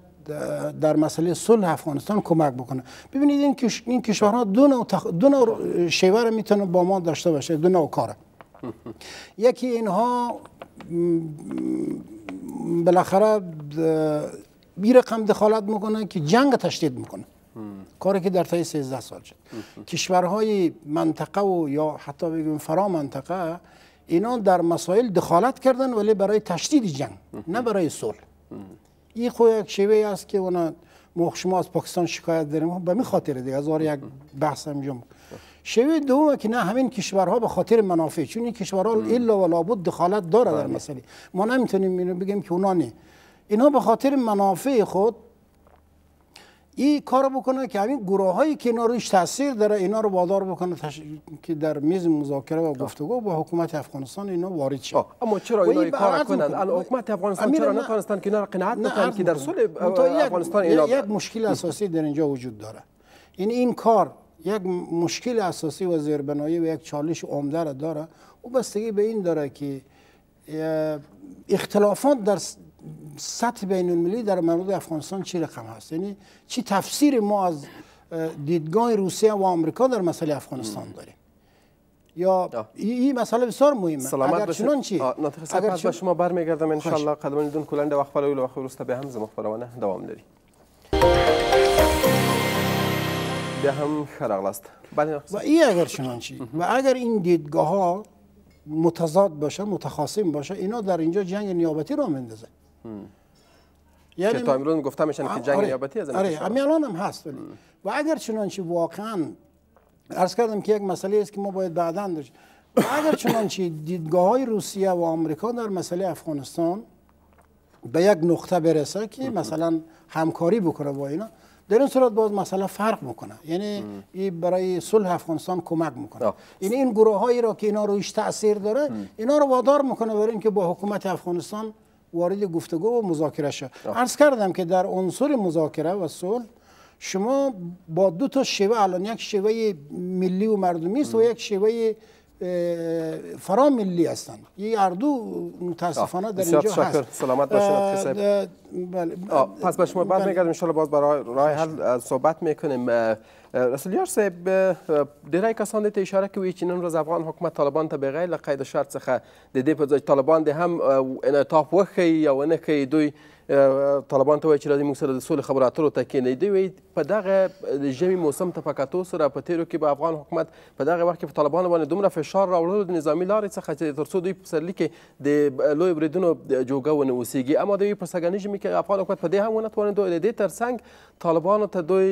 در مسئله صلح افغانستان کمک بکنه ببینید این, کشورها دو نوع, دو نوع شیوه را میتونن با ما داشته باشه دو نوع کاره یکی اینها بالاخره بی رقم دخالت میکنه که جنگ تشدید میکنه کاری که در طی 13 سال شد کشورهای منطقه و یا حتی بگیم فرا منطقه اینا در مسائل دخالت کردن ولی برای تشدید جنگ نه برای صلح این خو یک شیوه است که اونا ما شما از پاکستان شکایت داریم به می خاطر دیگه از یک بحث هم شیوه دوم که نه همین کشورها به خاطر منافع چون این کشورها الا و لابد دخالت داره در بله. مسئله ما نمیتونیم بگیم که اونا نه اینا به خاطر منافع خود این کار بکنه که همین گروه هایی که تاثیر داره اینا رو وادار بکنه که در میز مذاکره و گفتگو با حکومت افغانستان اینا وارد شه اما چرا اینا ای کار کنند حکومت افغانستان چرا نتونستن که اینا قناعت بکنن که در صلح افغانستان یک مشکل اساسی در اینجا وجود داره این یعنی این کار یک مشکل اساسی و زیربنایی و یک چالش عمده را داره او بستگی به این داره که اختلافات در سطح بین المللی در مورد افغانستان چی رقم هست یعنی چی تفسیر ما از دیدگاه روسیه و آمریکا در مسئله افغانستان داریم یا این مسئله بسیار مهمه سلامت اگر چنان چی اگر چون... شما برمیگردم ان شاء الله قدم دون کلند وقت و وقت به هم زمخبرانه دوام داریم دیده هم خراغلاست بله و ای اگر چنان و اگر این دیدگاه ها متضاد باشه متخاصم باشه اینا در اینجا جنگ نیابتی را مندازه یعنی که تا امروز گفته میشن که جنگ آره، نیابتی از آره همین آره، آره. الان هم هست ولی و اگر چی واقعا عرض کردم که یک مسئله است که ما باید بعدا داشت و اگر چی دیدگاه های روسیه و آمریکا در مسئله افغانستان به یک نقطه برسه که مثلا همکاری بکنه با اینا در این صورت باز مسئله فرق میکنه یعنی این برای صلح افغانستان کمک میکنه یعنی این این گروه هایی را که اینا روش تاثیر داره اینا رو وادار میکنه برای اینکه با حکومت افغانستان وارد گفتگو و مذاکره شه عرض کردم که در عنصر مذاکره و صلح شما با دو تا شیوه الان یک شیوه ملی و مردمی است و یک شیوه فرا ملی هستن یه اردو متاسفانه در اینجا شکر. سلامت باشید بله پس به شما بعد بله. میگردیم ان باز برای راه حل صحبت میکنیم رسولیار صاحب ډیری کسان دې ته اشاره کوي چې نن ورځ افغان حکومت طالبان ته بغیر له قید شرط څخه د دې په ځای طالبان دې هم انعطاف وښیي یا ونه ښیي دوی طالبان ته وایي چې راځي موږ سره د سولې خبرو اترو ته کښېنئ دوی وایي په دغه د ژمي موسم ته په کتو سره په تیرو کې به افغان حکومت په دغه وخت کې په طالبانو باندې دومره فشار راوړلو د نظامي لارې څخه چې تر څو دوی پسرلي کې د لویو بریدونو جوګه ونه اوسېږي اما دوی په سږني ژمي کې افغان حکومت په دې هم ونه توانېدو د دې تر څنګ طالبانو ته دوی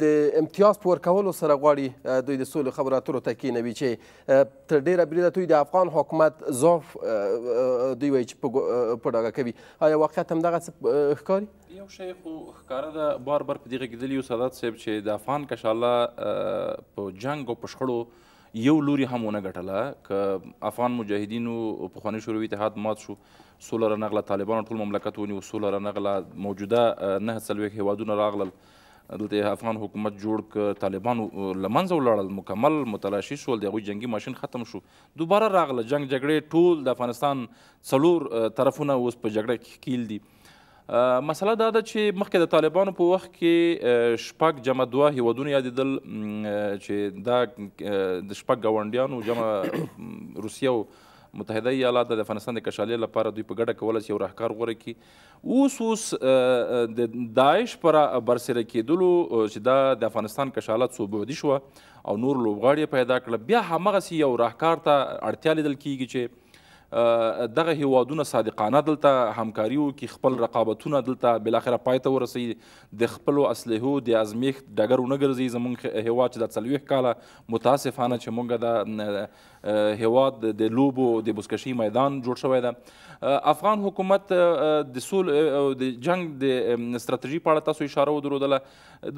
د امتیاز امتیاز په ورکولو سره غواړي دوی د سولې خبرو اترو ته کینوي چې تر ډیره بریده دوی د افغان حکومت ضعف دوی وایي چې په ډاګه کوي آیا واقعیت همدغه څه ښکاري یو شی خو ښکاره ده بار بار په دې غږېدلي یو سادات صاحب چې د افغان کشاله په جنګ او په شخړو یو لوري هم ونه ګټله که افغان مجاهدینو پخوانی شوروي اتحاد مات شو سوله رانغله طالبانو ټول مملکت ونیو سوله رانغله موجوده نهه څلوېښت هیوادونه راغلل دلته افغان حکومت جوړ ک طالبان لمنځه ولاړل مکمل متلاشي شول د جنگي ماشين ختم شو دوباره راغله جنگ جګړې ټول د افغانستان څلور طرفونه اوس په جګړه کې کیل دي مسله دا ده چې مخکې د طالبانو په وخت کې شپږ جمع دوه هیوادونه یادېدل چې دا د شپږ ګاونډیانو جمع روسیه او متحده ایالات د افغانستان د کشالۍ لپاره دوی په ګډه کولی سي یو راهکار غوره کړي اوس اوس د داعش پر برسېره کېدلو چې دا د افغانستان کشالات څو بعدي شوه او نور لوبغاړي پیدا کړل بیا همغسې یو راهکار ته اړتیا لیدل کېږي چې دغه هیوادونه صادقانه دلته همکاري وکړي خپل رقابتونه دلته بالاخره پای ته ورسوي د خپلو اصلحو د ازمیښت ډګر ونه ګرځي زموږ هیواد چې دا څلوېښت کاله متاسفانه چې موږ د هواد د لوبو د بوسکشي میدان جوړ شوی ده افغان حکومت د سول او د جنگ د استراتیژي په اړه تاسو اشاره ودرودله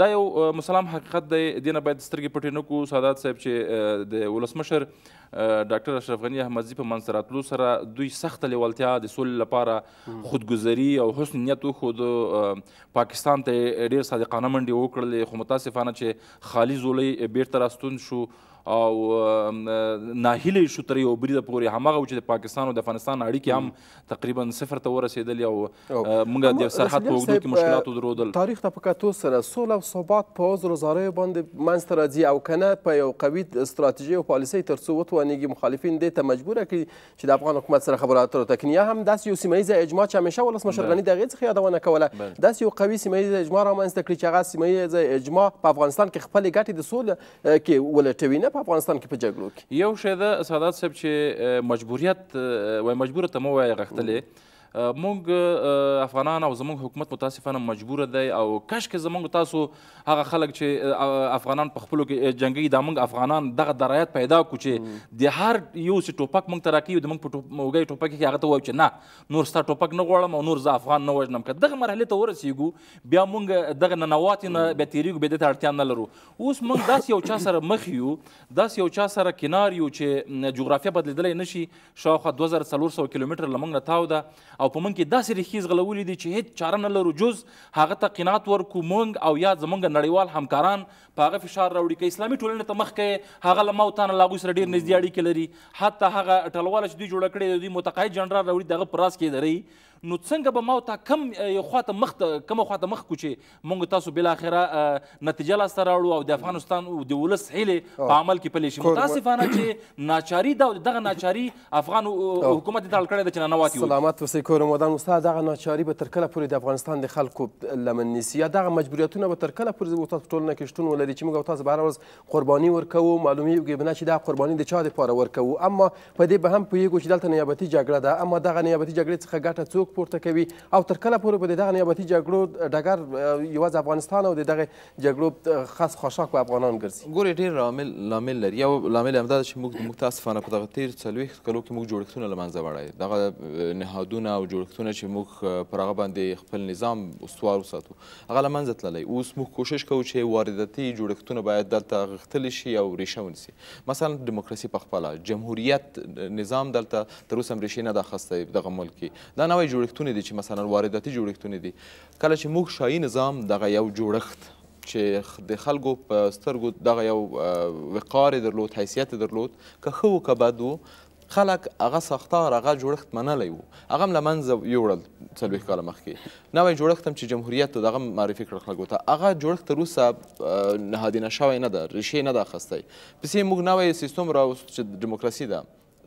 دا یو مسلم حقیقت دی دینه باید سترګې پټې نه کو سادات صاحب چې د ولسمشر ډاکټر اشرف غنی احمدزي په منځ راتلو سره دوی سخت لیوالتیا د سولې لپاره خودګزري او حسن نیت وښود پاکستان ته ډیر صادقانه منډې وکړلې خو متاسفانه چې خالي زولۍ بیرته راستون شو او ناهیلی شو تر یو بریده پورې همغه و چې د پاکستان او د افغانستان اړیکې هم تقریبا صفر ته ورسېدلې او موږ د سرحد په اوږدو کې مشکلات درلودل تاریخ ته په کتو سره سوله او ثبات په عذر زاریو باندې منځته راځي او که نه په یو قوي ستراتیژۍ او پالیسۍ تر څو وتوانېږي مخالفین دې ته مجبوره کړي چې د افغان حکومت سره خبرو اترو ته کنیه هم داسې یو سیمه ییزه اجماع چې همیشه ولسمشر غني د هغې څخه یادونه کوله داسې یو قوي سیمه ییزه اجماع رامنځته کړي چې هغه سیمه ییزه اجماع په افغانستان کې خپلې ګټې د سولې کې ولټوي نه په افغانستان کې په جګړو کې یو شی ده سادات صاحب چې مجبوریت وای مجبوره ته مو وای غختلې مونږ افغانان او زمونږ حکومت متاسفانه مجبور دی او کاشکې زمونږ تاسو هغه خلک چې افغانان په خپلو کې جنگي دا مونږ افغانان دغه درایت پیدا کو چې د هر یو سي ټوپک مونږ ته راکیو د مونږ په موګي ټوپک کې هغه ته وایو چې نه نور ستا ټوپک نه غواړم او نور زه افغان نه وژنم که دغه مرحله ته ورسیږو بیا مونږ دغه ننواتې نه بیا تیریږو بیا دې ته اړتیا نه لرو اوس مونږ داسې یو چا سره مخ یو داسې یو چا سره کنار یو چې جغرافیه بدلیدلی نه شي شاوخوا دوه زره څلور سوه کیلومتره له مونږ نه تاو ده او په موږ کې داسې ریښې ځغلولې دي چې هیڅ چاره نه لرو جز هغه ته قناعت ورکړو موږ او یا زموږ نړیوال همکاران په هغه فشار راوړي که اسلامي ټولنې ته مخکې هغه له ما او تا نه له هغوی سره ډېر نږدې اړیکې لري حتی هغه ټلواله چې دوی جوړه کړې د دوی متقاعد جنرال راوړي د هغه په راس کې یې نو څنګه به ما او تا کم یو خواته مخ کم خواته مخ کو چې مونږ تاسو بل اخره نتیجه لاسته راوړو او د افغانستان او د ولس هیلې په عمل کې پلي شي متاسفانه چې ناچاری دا دغه ناچاری افغان حکومت دال کړی د چنه نواتی سلامات وسې کوم ودان استاد دغه ناچاری به تر کله پورې د افغانستان د خلکو لمن نسی دغه مجبوریتونه به تر کله پورې تاسو ټولنه کې شتون ولري چې موږ او تاسو به هر ورځ قرباني ورکوو معلومیږي بنا چې دا قرباني د چا د پاره ورکوو اما په دې به هم پوهیږو چې دلته نیابتي جګړه ده اما دغه نیابتي جګړې څخه ګټه څوک ګوت پورته کوي او تر کله پورې به د دغه نیابتي جګړو ډګر یوازې افغانستان او د دغه جګړو خاص خوشاک به افغانان ګرځي ګورې ډېر لامل لامل لري یو لامل همدا ده چې موږ متاسفانه په دغه تېر څلوېښت کلو کې موږ جوړښتونه له منځه وړی دغه نهادونه او جوړښتونه چې موږ پر هغه باندې خپل نظام استوار وساتو هغه له منځه تللی اوس موږ کوشش کوو چې وارداتي جوړښتونه باید دلته غښتلي شي او ریشه ونیسي مثلا ډیموکراسي په خپله جمهوریت نظام دلته تر اوسه هم ریښې نه ده اخیستی دغه ملک کې دا نوی جوړ جوړښتونه دي چې مثلا وارداتي جوړښتونه دي کله چې موږ شاهي نظام دغه یو جوړښت چې د خلکو په سترګو دغه یو وقار درلود حیثیت درلود که ښه و که بد و خلک هغه ساختار هغه جوړښت منلی و هغه هم له منځه یوړل څلوېښت کاله مخکې نوی جوړښت هم چې جمهوریت دغه معرفي کړل خلکو ته هغه جوړښت تر اوسه نهادینه شوی نه ده ریښې نه ده اخیستی پسې موږ نوی سیستم راوست چې ډموکراسي ده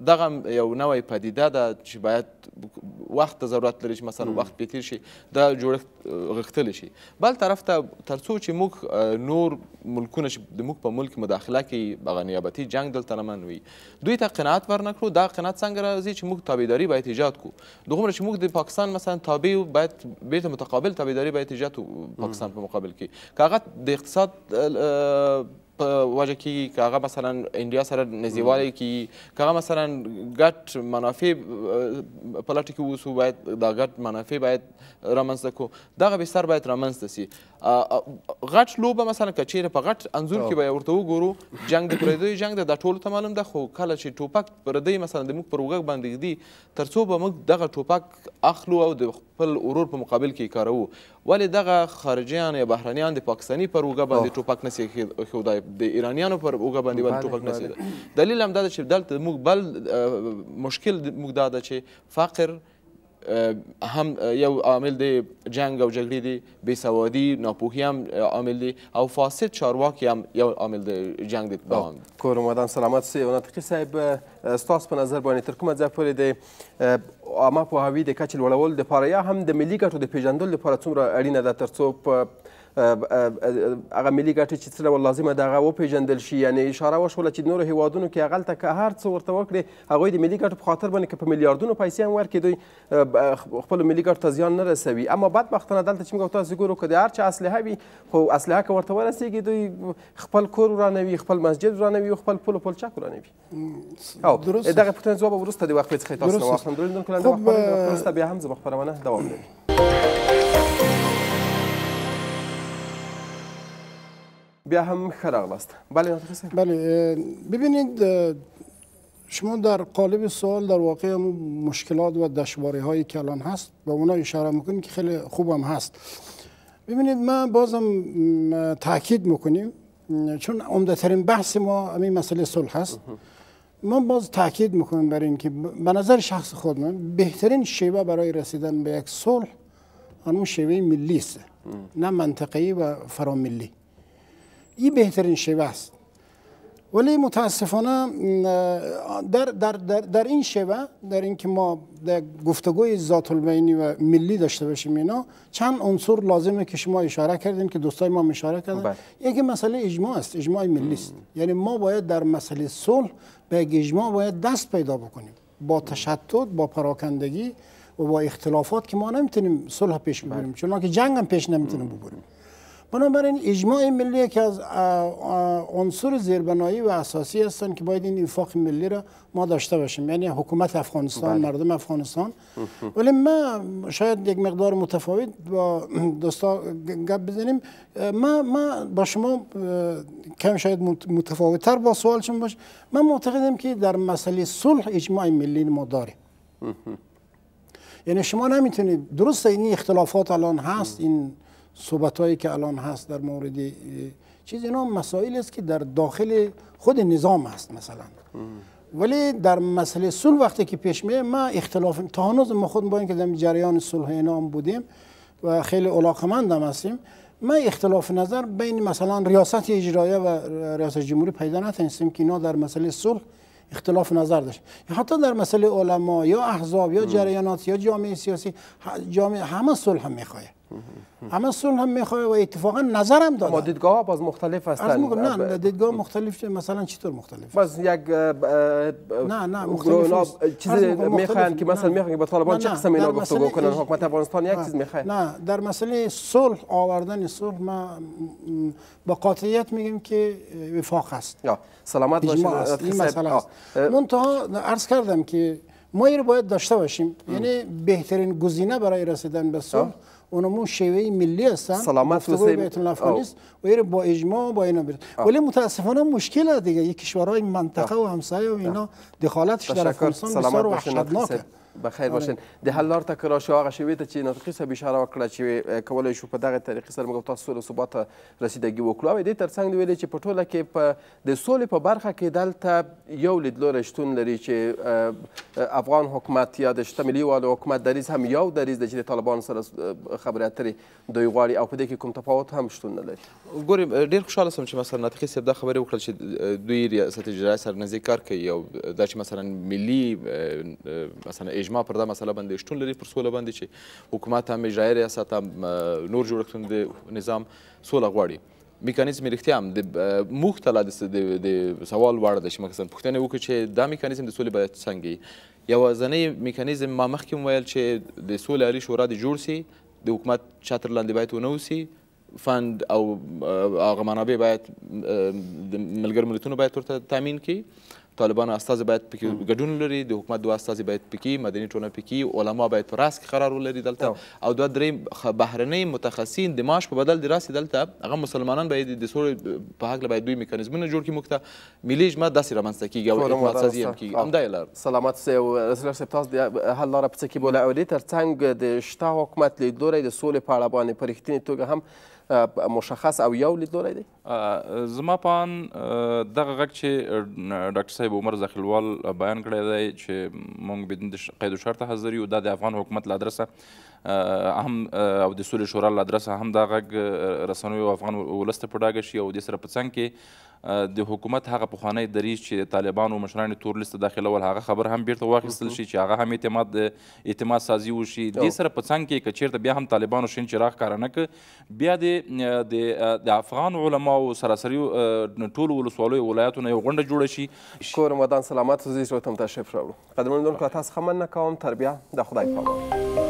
دغه یو نوې پدیده ده چې باید وخت ته ضرورت لري چې مثلا وخت پې تیر شي دا جوړښت غښتلی شي بل طرف ته تر څو چې موږ نور ملکونه چې د موږ په ملک مداخله کوي هغه نیابتي جنګ دلته نه منوي دوی ته قناعت ورنکړو دا قناعت څنګه راځي چې موږ تابعداري باید ایجاد کړو دوغومره چې موږ د پاکستان مثلا تابع باید بیرته متقابل تابعداري باید ایجاد پاکستان په مقابل کې که هغه د اقتصاد په وجه کې که هغه مثلا انډیا سره نږدېوالی کې که هغه مثلا ګډ منافع په لټه کې واوسو باید دا ګډ منافع باید رامنځته کړو دغه بستر باید رامنځته سي غټ لوبه مثلا کچیر په غټ انزور کې به ورته وګورو جنگ د پردیو جنگ د ټولو ته معلوم ده خو کله چې ټوپک پردی مثلا د موږ پر وګغ باندې دی تر څو به موږ دغه ټوپک اخلو او د خپل اورور په مقابل کې کارو ولې دغه خارجیان یا بهرنیان د پاکستاني پر وګغ باندې ټوپک نسی خودای د ایرانیانو پر وګغ باندې باندې ټوپک نسی دلیل هم دا چې دلته موږ بل مشکل موږ دا ده چې فقر هم یو عامل دی جنگ او جګړې دی بیسوادي ناپوهي هم عامل دی او فاسد چارواکي هم یو عامل دی جنگ دی دوام کور اومدم سلامت سي او نطقي صاحب ستاسو په نظر باندې تر کومه ځای پورې دی عامه پوهاوي د کچې لوړولو دپاره یا هم د ملي ګټو د پیژندلو لپاره څومره اړینه ده تر څو په هغه ملي ګټې چې څه ډول لازمه ده هغه وپېژندل شي یعنې اشاره وشوله چې نورو هیوادونو کې هغلته که هر څه ورته وکړي هغوی د ملي ګټو په خاطر باندې که په میلیاردونو پیسې هم ورکړي دوی خپلو ملي ګټو ته زیان نه رسوي اما بدبختانه دلته چې موږ تاسو ګورو که د هر چا اسلحه وي خو اسلحه که ورته ورسېږي دوی خپل کور ورانوي خپل مسجد ورانوي خپل پل و پلچک ورانوي او دغه پوښتنې ځواب وروسته د وقفې څخه تاسو نه واخلم درېندونکو لنډه وقفه وروسته بیا هم زما خپرونه دوام لري بیا هم خراغ لاست بله بله ببینید شما در قالب سوال در واقع مشکلات و دشواری هایی که الان هست و اونا اشاره میکنیم که خیلی خوبم هست ببینید ما بازم تاکید میکنیم چون عمدهترین بحث ما همین مسئله صلح هست ما باز تاکید میکنیم بر که به نظر شخص خود من بهترین شیوه برای رسیدن به یک صلح آن شیوه ملی است نه منطقی و فراملی این بهترین شیوه است ولی متاسفانه در, در, در, در این شیوه در اینکه ما در گفتگوی ذات البینی و ملی داشته باشیم اینا چند عنصر لازمه که شما اشاره کردین که دوستای ما اشاره کردن بله. یکی مسئله اجماع است اجماع ملی است یعنی ما باید در مسئله صلح به اجماع باید دست پیدا بکنیم با تشدد با پراکندگی و با اختلافات که ما نمیتونیم صلح پیش ببریم بله. چون که جنگ هم پیش نمیتونیم ببریم بنابراین اجماع ملی که از عنصر زیربنایی و اساسی هستند که باید این افاق ملی را ما داشته باشیم یعنی حکومت افغانستان بله. مردم افغانستان ولی ما شاید یک مقدار متفاوت با دوستا گپ بزنیم ما ما با شما کم شاید تر با سوال شما من معتقدم که در مسئله صلح اجماع ملی ما داریم یعنی شما نمیتونید درست این اختلافات الان هست این صحبت هایی که الان هست در مورد چیز اینا مسائل است که در داخل خود نظام هست مثلا ولی در مسئله صلح وقتی که پیش میه ما اختلاف تا هنوز ما خود با که در جریان صلح اینا بودیم و خیلی علاقمند هم هستیم ما اختلاف نظر بین مثلا ریاست اجرایه و ریاست جمهوری پیدا نتنیستیم که اینا در مسئله صلح اختلاف نظر داشت حتی در مسئله علما یا احزاب یا جریانات یا جامعه سیاسی جامعه همه صلح هم میخواه اما صلح هم میخواه و اتفاقا نظرم داده اما دیدگاه باز مختلف هستن از نه دیدگاه مختلف مثلا چطور مختلف باز یک نه نه مختلف چیزی میخوان که مثلا میخوان که با طالبان چه قسم اینا بگو کنن حکومت افغانستان یک چیز میخواد. نه در مسئله صلح آوردن صلح ما با قاطعیت میگیم که وفاق است سلامت باشیم این مسئله است منتها عرض کردم که ما این رو باید داشته باشیم یعنی بهترین گزینه برای رسیدن به صلح اونمون شیوه ملی هستن سلامت و بیت و ایره با اجماع با اینا برد ولی متاسفانه مشکل دیگه کشورهای منطقه و همسایه و اینا دخالتش در افغانستان بسیار وحشتناکه بخیر باشین د حل لار ته که راشي هغه شوې ته چې ناطقي صاحب اشاره وکړه چې کولی شو په دغه طریقې سره موږ تاسو سولې ثبات ته رسیدګي وکړو او دې تر څنګ دې ویلې چې په ټوله کې په د سولې په برخه کې دلته یو لیدلوری شتون لري چې افغان حکومت یا د شتملي والو حکومت دریز هم یو دریز دی چې د طالبانو سره خبرې اترې دوی غواړي او په دې کې کوم تفاوت هم شتون نه لري ګورې ډېر خوشحاله سم چې مثلا ناطقي صاحب دا خبرې وکړل چې دوی ریاست اجرایه سره نزدې کار کوي او دا چې مثلا ملي مثلا اجماع پر دا مسله باندې شتون لري پر سوله باندې چې حکومت هم اجرایه ریاست هم نور جوړښتونه د نظام سوله غواړي میکانیزم رښتیا هم د موږ ته د سوال وړ ده چې مثلا پوښتنه وکړو چې دا میکانیزم د سولې باید څنګه یوازنی میکانیزم ما مخکې ویل چې د سولې عالی شورا د جوړ سي د حکومت چتر لاندې باید ونه اوسي فند او هغه منابع باید د ملګرو ملتونو باید ورته تامین کړي طالبان استازي باید پکې ګډون لري د حکومت دوه استازي باید پکې مدني ټولنه پکې علما باید په راس کې قرار ولري دلته او دوه درې بهرني متخصصین د معاش په بدل د راسي دلته هغه مسلمانان باید د سولې په حق باید دوی میکانیزمونه جوړ کړي موږ ته ملي اجماع داسې رامنځته کیږي او حکومت سازي هم کیږي همدا یې لار سلامت سي او رسول صاحب تاسو د حل لاره په څه کې بوله او دې ترڅنګ د شته حکومت لیدلوری د سولې په اړه باندې په رښتینې توګه هم مشخص او یو لیدلوری دی زما په ان دغه غږ چې ډاکټر صاحب عمر زخیلوال بیان کړی دی چې موږ بدون قید و شرطه حاضر یو دا د افغان حکومت له ادرسه هم او د سولې شورا له ادرسه هم دا غږ رسنیو افغان ولس ته په ډاګه شي او دې سره په څنګ کې د حکومت هغه پخوانی دریځ چې طالبانو مشرانو تور لیست داخلول هغه خبر هم بیرته واخیستل شي چې هغه هم اعتماد د اعتماد سازي وشي دې سره په څنګ کې که چیرته بیا هم طالبانو شین چراغ کار نه کړ بیا د د افغان علماو سراسري ټولو ولسوالیو ولایاتو نه یو غونډه جوړه شي کور مدان سلامت زیسو تم تشریف راوړو قدرمنو تاسو خمن نه کوم تربیه د خدای په امان